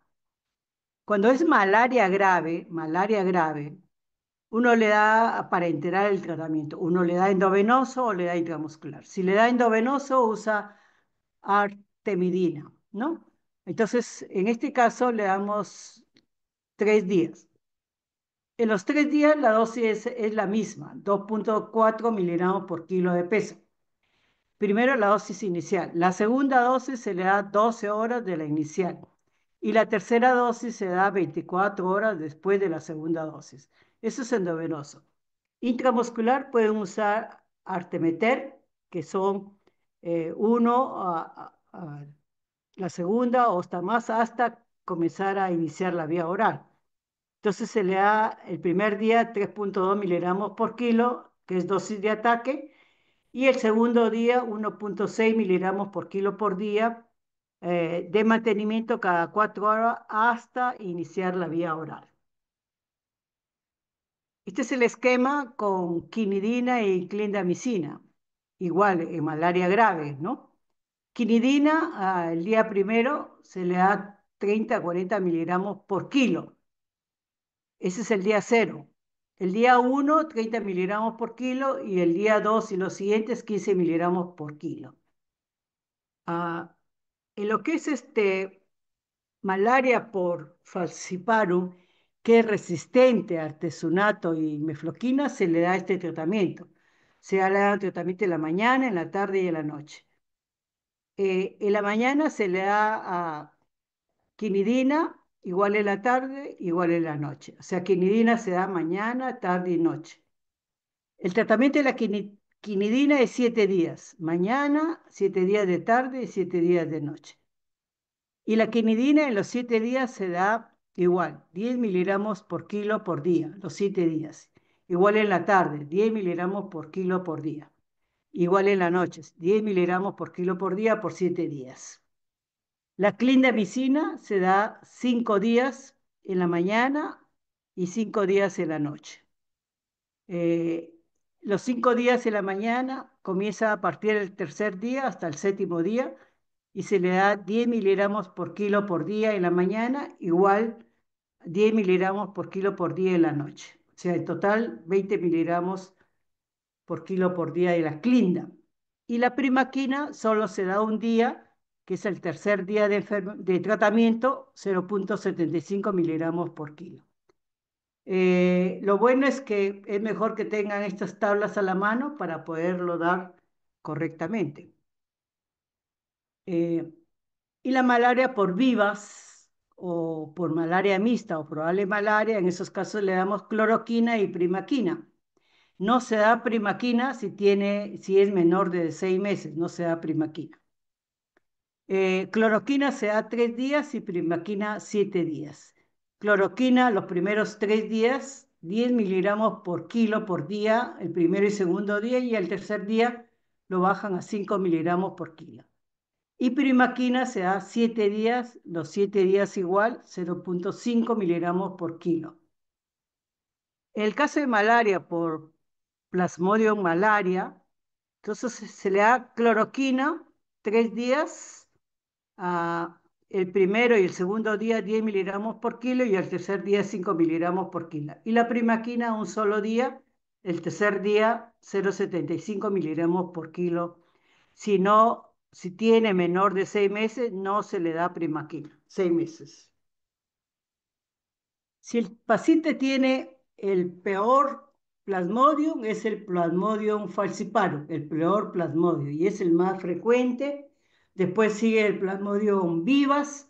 Cuando es malaria grave, malaria grave, uno le da para enterar el tratamiento, uno le da endovenoso o le da intramuscular. Si le da endovenoso, usa artemidina, ¿no? Entonces, en este caso le damos tres días. En los tres días la dosis es, la misma, 2.4 miligramos por kilo de peso. Primero la dosis inicial. La segunda dosis se le da 12 horas de la inicial. Y la tercera dosis se da 24 horas después de la segunda dosis. Eso es endovenoso. Intramuscular pueden usar artemeter, que son 1 eh, a la segunda o hasta más, hasta comenzar a iniciar la vía oral. Entonces se le da el primer día 3.2 miligramos por kilo, que es dosis de ataque, y el segundo día 1.6 miligramos por kilo por día eh, de mantenimiento cada cuatro horas hasta iniciar la vía oral. Este es el esquema con quinidina y e clindamicina, igual en malaria grave, ¿no? Quinidina ah, el día primero se le da 30 a 40 miligramos por kilo ese es el día cero. El día 1, 30 miligramos por kilo, y el día 2 y los siguientes, 15 miligramos por kilo. Ah, en lo que es este malaria por falciparum, que es resistente a artesunato y mefloquina, se le da este tratamiento. Se le da el tratamiento en la mañana, en la tarde y en la noche. Eh, en la mañana se le da a ah, quinidina igual en la tarde, igual en la noche. O sea, quinidina se da mañana, tarde y noche. El tratamiento de la quinidina es siete días, mañana, siete días de tarde y siete días de noche. Y la quinidina en los siete días se da igual, 10 miligramos por kilo por día, los siete días. Igual en la tarde, 10 miligramos por kilo por día. Igual en la noche, 10 miligramos por kilo por día por siete días. La clindamicina se da cinco días en la mañana y cinco días en la noche. Eh, los cinco días en la mañana comienza a partir del tercer día hasta el séptimo día y se le da 10 miligramos por kilo por día en la mañana, igual 10 miligramos por kilo por día en la noche. O sea, en total 20 miligramos por kilo por día de la clinda. Y la primaquina solo se da un día es el tercer día de, tratamiento, 0.75 miligramos por kilo. Eh, lo bueno es que es mejor que tengan estas tablas a la mano para poderlo dar correctamente. Eh, y la malaria por vivas o por malaria mixta o probable malaria, en esos casos le damos cloroquina y primaquina. No se da primaquina si, tiene, si es menor de seis meses, no se da primaquina. Eh, cloroquina se da tres días y primaquina siete días. Cloroquina los primeros tres días, 10 miligramos por kilo por día, el primero y segundo día, y el tercer día lo bajan a 5 miligramos por kilo. Y primaquina se da siete días, los siete días igual, 0.5 miligramos por kilo. El caso de malaria por Plasmodium malaria, entonces se le da cloroquina tres días, Ah, el primero y el segundo día 10 miligramos por kilo y el tercer día 5 miligramos por kilo. Y la primaquina un solo día, el tercer día 0,75 miligramos por kilo. Si no, si tiene menor de 6 meses, no se le da primaquina, 6 meses. Si el paciente tiene el peor plasmodium, es el plasmodium falciparum, el peor plasmodium, y es el más frecuente Después sigue el plasmodium vivas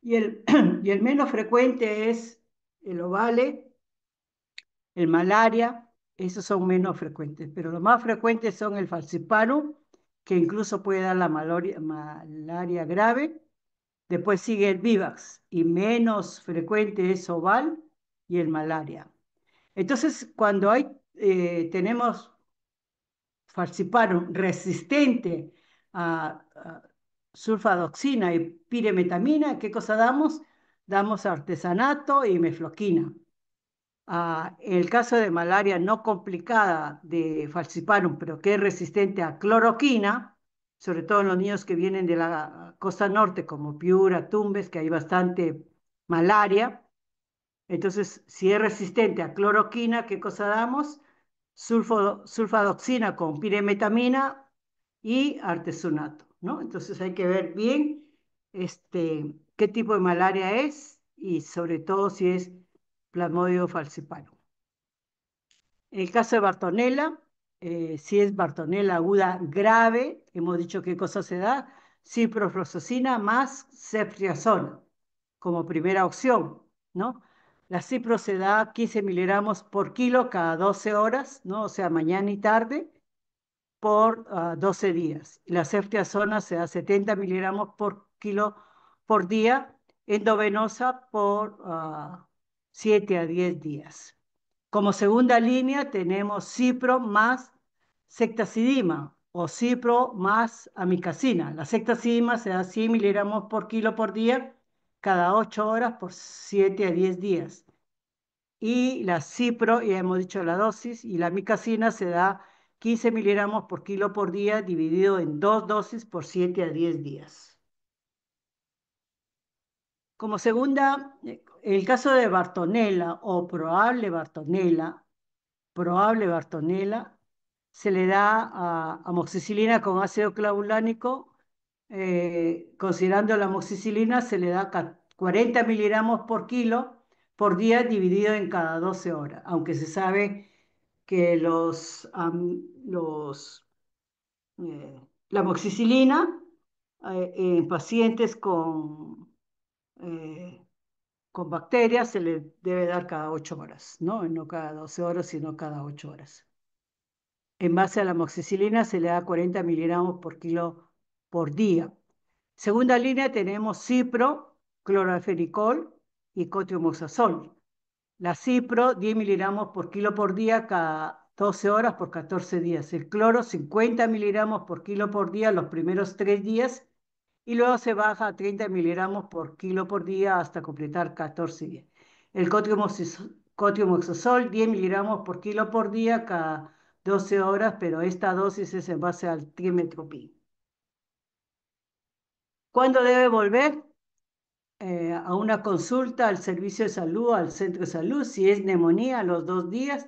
y el, <clears throat> y el menos frecuente es el ovale, el malaria, esos son menos frecuentes, pero los más frecuentes son el falciparum, que incluso puede dar la malaria, grave. Después sigue el vivax y menos frecuente es oval y el malaria. Entonces, cuando hay, eh, tenemos falciparum resistente a, sulfadoxina y piremetamina, ¿qué cosa damos? Damos artesanato y mefloquina. Ah, en el caso de malaria no complicada de falciparum, pero que es resistente a cloroquina, sobre todo en los niños que vienen de la costa norte, como Piura, Tumbes, que hay bastante malaria. Entonces, si es resistente a cloroquina, ¿qué cosa damos? sulfadoxina con pirimetamina y artesonato, ¿no? Entonces hay que ver bien este, qué tipo de malaria es y sobre todo si es plasmodio falciparum. En el caso de Bartonella, eh, si es Bartonella aguda grave, hemos dicho qué cosa se da, ciprofloxacina más ceftriaxona como primera opción, ¿no? La cipro se da 15 miligramos por kilo cada 12 horas, ¿no? O sea, mañana y tarde por 12 ah, días. La ceftiazona se da 70 miligramos por kilo por día, endovenosa por 7 ah, a 10 días. Como segunda línea tenemos cipro más sectacidima o cipro más amicacina. La sectacidima se da 100 miligramos por kilo por día cada 8 horas por 7 a 10 días. Y la cipro, ya hemos dicho la dosis, y la amicacina se da 15 miligramos por kilo por día dividido en dos dosis por 7 a 10 días. Como segunda, el caso de Bartonella o probable Bartonella, probable Bartonella, se le da a amoxicilina con ácido clavulánico. Eh, considerando la amoxicilina, se le da 40 miligramos por kilo por día dividido en cada 12 horas, aunque se sabe que los, los eh, la moxicilina eh, en pacientes con, eh, con bacterias se le debe dar cada 8 horas, ¿no? no cada 12 horas, sino cada 8 horas. En base a la moxicilina se le da 40 miligramos por kilo por día. Segunda línea tenemos cipro, clorafenicol y cotrimoxazol la cipro, 10 miligramos por kilo por día cada 12 horas por 14 días. El cloro, 50 miligramos por kilo por día los primeros 3 días y luego se baja a 30 miligramos por kilo por día hasta completar 14 días. El exosol, 10 miligramos por kilo por día cada 12 horas, pero esta dosis es en base al trimetropín. ¿Cuándo debe volver? Eh, a una consulta al servicio de salud, al centro de salud, si es neumonía a los dos días,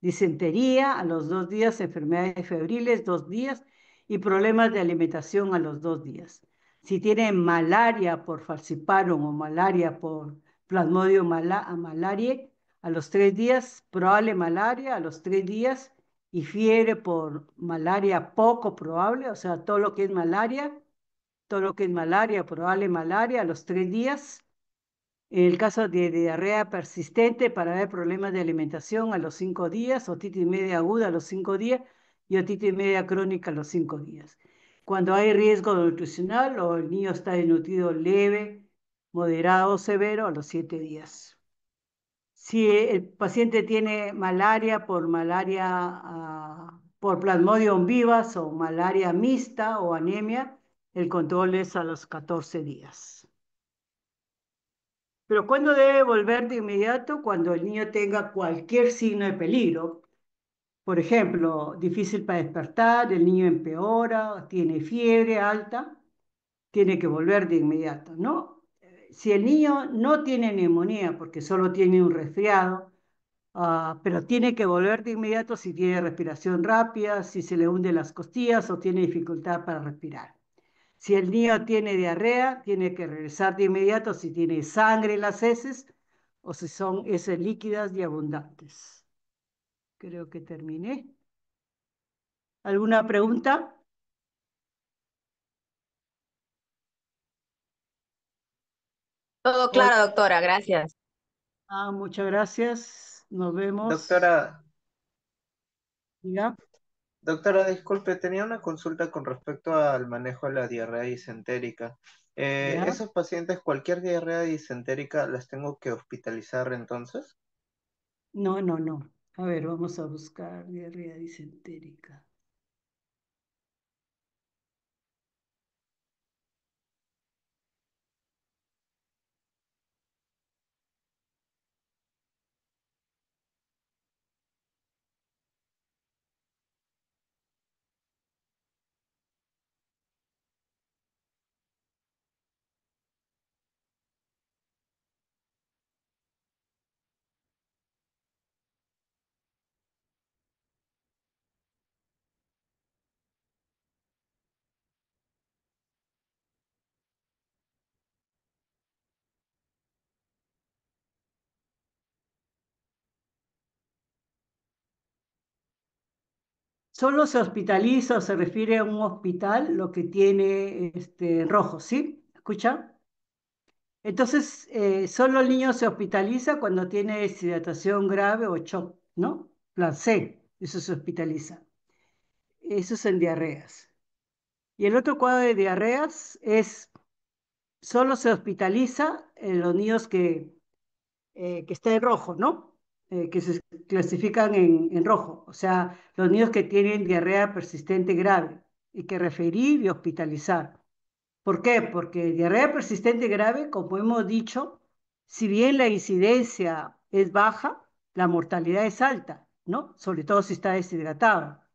disentería a los dos días, enfermedades febriles dos días y problemas de alimentación a los dos días. Si tiene malaria por falciparum o malaria por plasmodium a malaria a los tres días, probable malaria a los tres días y fiebre por malaria poco probable, o sea, todo lo que es malaria, todo lo que es malaria, probable malaria, a los tres días. En el caso de diarrea persistente, para ver problemas de alimentación a los cinco días, otitis media aguda a los cinco días y otitis media crónica a los cinco días. Cuando hay riesgo nutricional o el niño está desnutrido leve, moderado o severo, a los siete días. Si el paciente tiene malaria por malaria, ah, por plasmodium vivas o malaria mixta o anemia, el control es a los 14 días. Pero ¿cuándo debe volver de inmediato? Cuando el niño tenga cualquier signo de peligro. Por ejemplo, difícil para despertar, el niño empeora, tiene fiebre alta, tiene que volver de inmediato, ¿no? Si el niño no tiene neumonía porque solo tiene un resfriado, ah, pero tiene que volver de inmediato si tiene respiración rápida, si se le hunden las costillas o tiene dificultad para respirar. Si el niño tiene diarrea, tiene que regresar de inmediato si tiene sangre en las heces o si son heces líquidas y abundantes. Creo que terminé. ¿Alguna pregunta? Todo claro, doctora. Gracias. Ah, muchas gracias. Nos vemos. Doctora. Doctora, disculpe, tenía una consulta con respecto al manejo de la diarrea disentérica. Eh, ¿Esos pacientes, cualquier diarrea disentérica, las tengo que hospitalizar entonces? No, no, no. A ver, vamos a buscar diarrea disentérica. Solo se hospitaliza o se refiere a un hospital lo que tiene este, rojo, ¿sí? ¿Escucha? Entonces, eh, solo el niño se hospitaliza cuando tiene deshidratación grave o shock, ¿no? Plan C, eso se hospitaliza. Eso es en diarreas. Y el otro cuadro de diarreas es, solo se hospitaliza en los niños que, eh, que está en rojo, ¿no? Eh, que se clasifican en, rojo, o sea, los niños que tienen diarrea persistente grave y que referir y hospitalizar. ¿Por qué? Porque diarrea persistente grave, como hemos dicho, si bien la incidencia es baja, la mortalidad es alta, ¿no? Sobre todo si está deshidratada.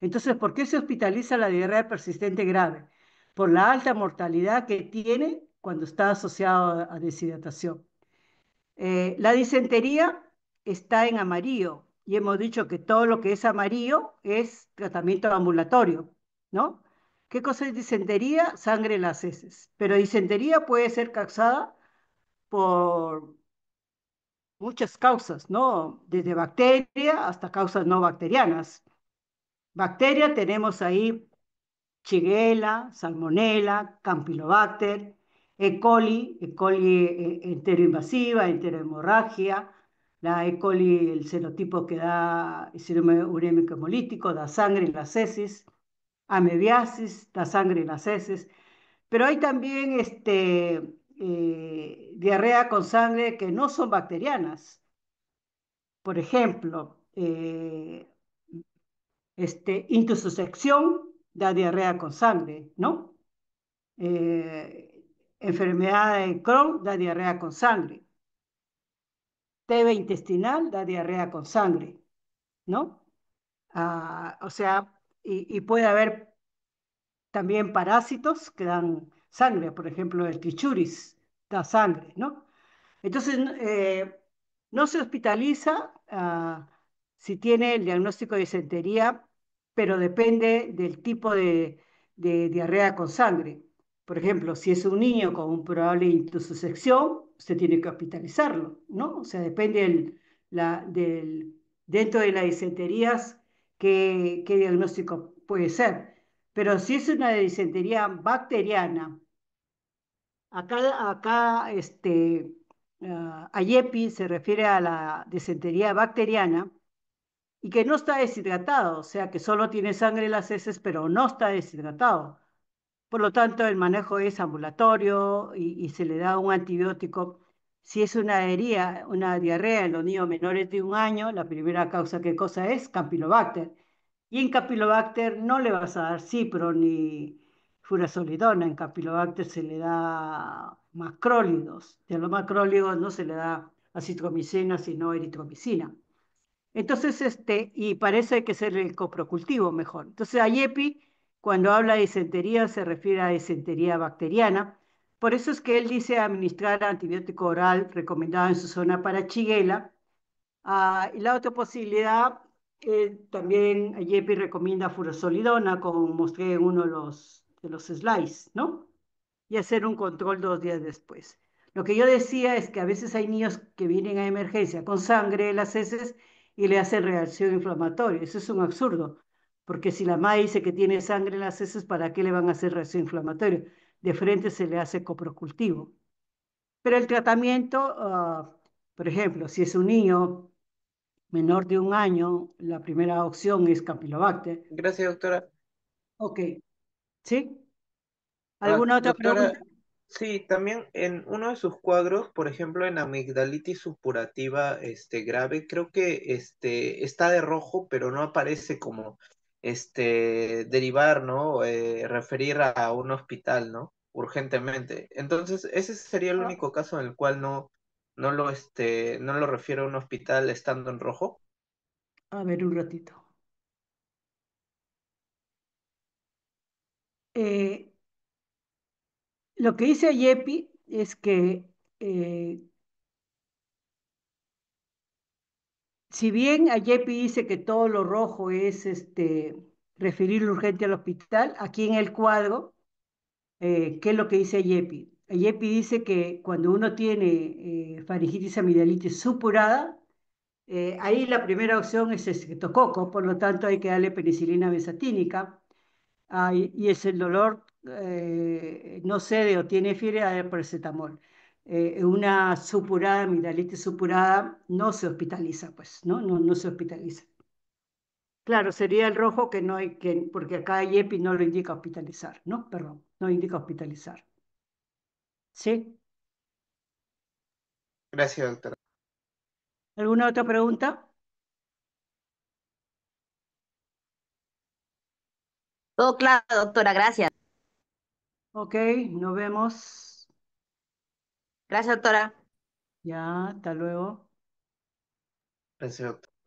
Entonces, ¿por qué se hospitaliza la diarrea persistente grave? Por la alta mortalidad que tiene cuando está asociado a deshidratación. Eh, la disentería está en amarillo y hemos dicho que todo lo que es amarillo es tratamiento ambulatorio, ¿no? ¿Qué cosa es disentería? Sangre en las heces. Pero disentería puede ser causada por muchas causas, ¿no? Desde bacteria hasta causas no bacterianas. Bacteria tenemos ahí chiguela, Salmonella, Campylobacter, E. coli, E. coli eh, enteroinvasiva, enterohemorragia, la E. coli, el serotipo que da síndrome urémico hemolítico, da sangre en las heces, amebiasis, da sangre en las heces. Pero hay también este, eh, diarrea con sangre que no son bacterianas. Por ejemplo, eh, este, da diarrea con sangre, ¿no? Eh, enfermedad de Crohn da diarrea con sangre. T.V. intestinal da diarrea con sangre, ¿no? Ah, o sea, y, puede haber también parásitos que dan sangre, por ejemplo, el trichuris da sangre, ¿no? Entonces, eh, no se hospitaliza ah, si tiene el diagnóstico de disentería, pero depende del tipo de, diarrea con sangre. Por ejemplo, si es un niño con un probable intussusección, se tiene que hospitalizarlo, ¿no? O sea, depende dentro de las disenterías qué, diagnóstico puede ser. Pero si es una disentería bacteriana, acá, acá este, Ayepi ah, se refiere a la disentería bacteriana y que no está deshidratado, o sea que solo tiene sangre en las heces, pero no está deshidratado. Por lo tanto, el manejo es ambulatorio y, se le da un antibiótico. Si es una herida, una diarrea en los niños menores de un año, la primera causa, que cosa es? Campylobacter. Y en Campylobacter no le vas a dar cipro ni furasolidona. En Campylobacter se le da macrólidos. De los macrólidos no se le da acitromicina, sino eritromicina. Entonces, este, y parece que ser el coprocultivo mejor. Entonces, a EPI. Cuando habla de disentería se refiere a disentería bacteriana. Por eso es que él dice administrar antibiótico oral recomendado en su zona para chiguela. Ah, y la otra posibilidad, eh, también Yepi recomienda furosolidona, como mostré en uno de los, de los slides, ¿no? Y hacer un control dos días después. Lo que yo decía es que a veces hay niños que vienen a emergencia con sangre en las heces y le hacen reacción inflamatoria. Eso es un absurdo porque si la madre dice que tiene sangre en las heces, ¿para qué le van a hacer reacción inflamatoria? De frente se le hace coprocultivo. Pero el tratamiento, ah, por ejemplo, si es un niño menor de un año, la primera opción es Campylobacter. Gracias, doctora. Ok. ¿Sí? ¿Alguna ah, otra pregunta? Sí, también en uno de sus cuadros, por ejemplo, en amigdalitis supurativa este, grave, creo que este, está de rojo, pero no aparece como este, derivar, ¿no? Eh, referir a un hospital, ¿no? Urgentemente. Entonces, ese sería el único caso en el cual no, no lo, este, no lo refiero a un hospital estando en rojo. A ver un ratito. Eh, lo que dice Yepi es que eh, si bien Ayepi dice que todo lo rojo es este, referirlo urgente al hospital, aquí en el cuadro, eh, ¿qué es lo que dice Ayepi? Ayepi dice que cuando uno tiene eh, faringitis amigdalitis supurada, eh, ahí la primera opción es estreptococo, por lo tanto hay que darle penicilina benzatínica. Ah, y, es el dolor, no cede o tiene fiebre, a paracetamol. Eh, una supurada, amigdalitis supurada, no se hospitaliza, pues, ¿no? No, no se hospitaliza. Claro, sería el rojo que no hay, que, porque acá epi no lo indica hospitalizar, ¿no? Perdón, no indica hospitalizar. ¿Sí? Gracias, doctora. ¿Alguna otra pregunta? Todo claro, doctora, gracias. Ok, nos vemos. Gracias, doctora. Ya, hasta luego. Gracias, doctora.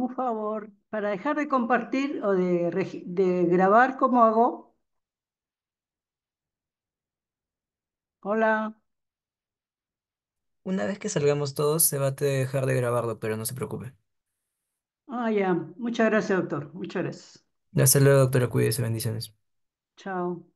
Por favor, para dejar de compartir o de, grabar como hago. Hola. Una vez que salgamos todos, se va a dejar de grabar, pero no se preocupe. Ah, ya. Muchas gracias, doctor. Muchas gracias. Hasta luego, doctora. Cuídese. Bendiciones. Chao.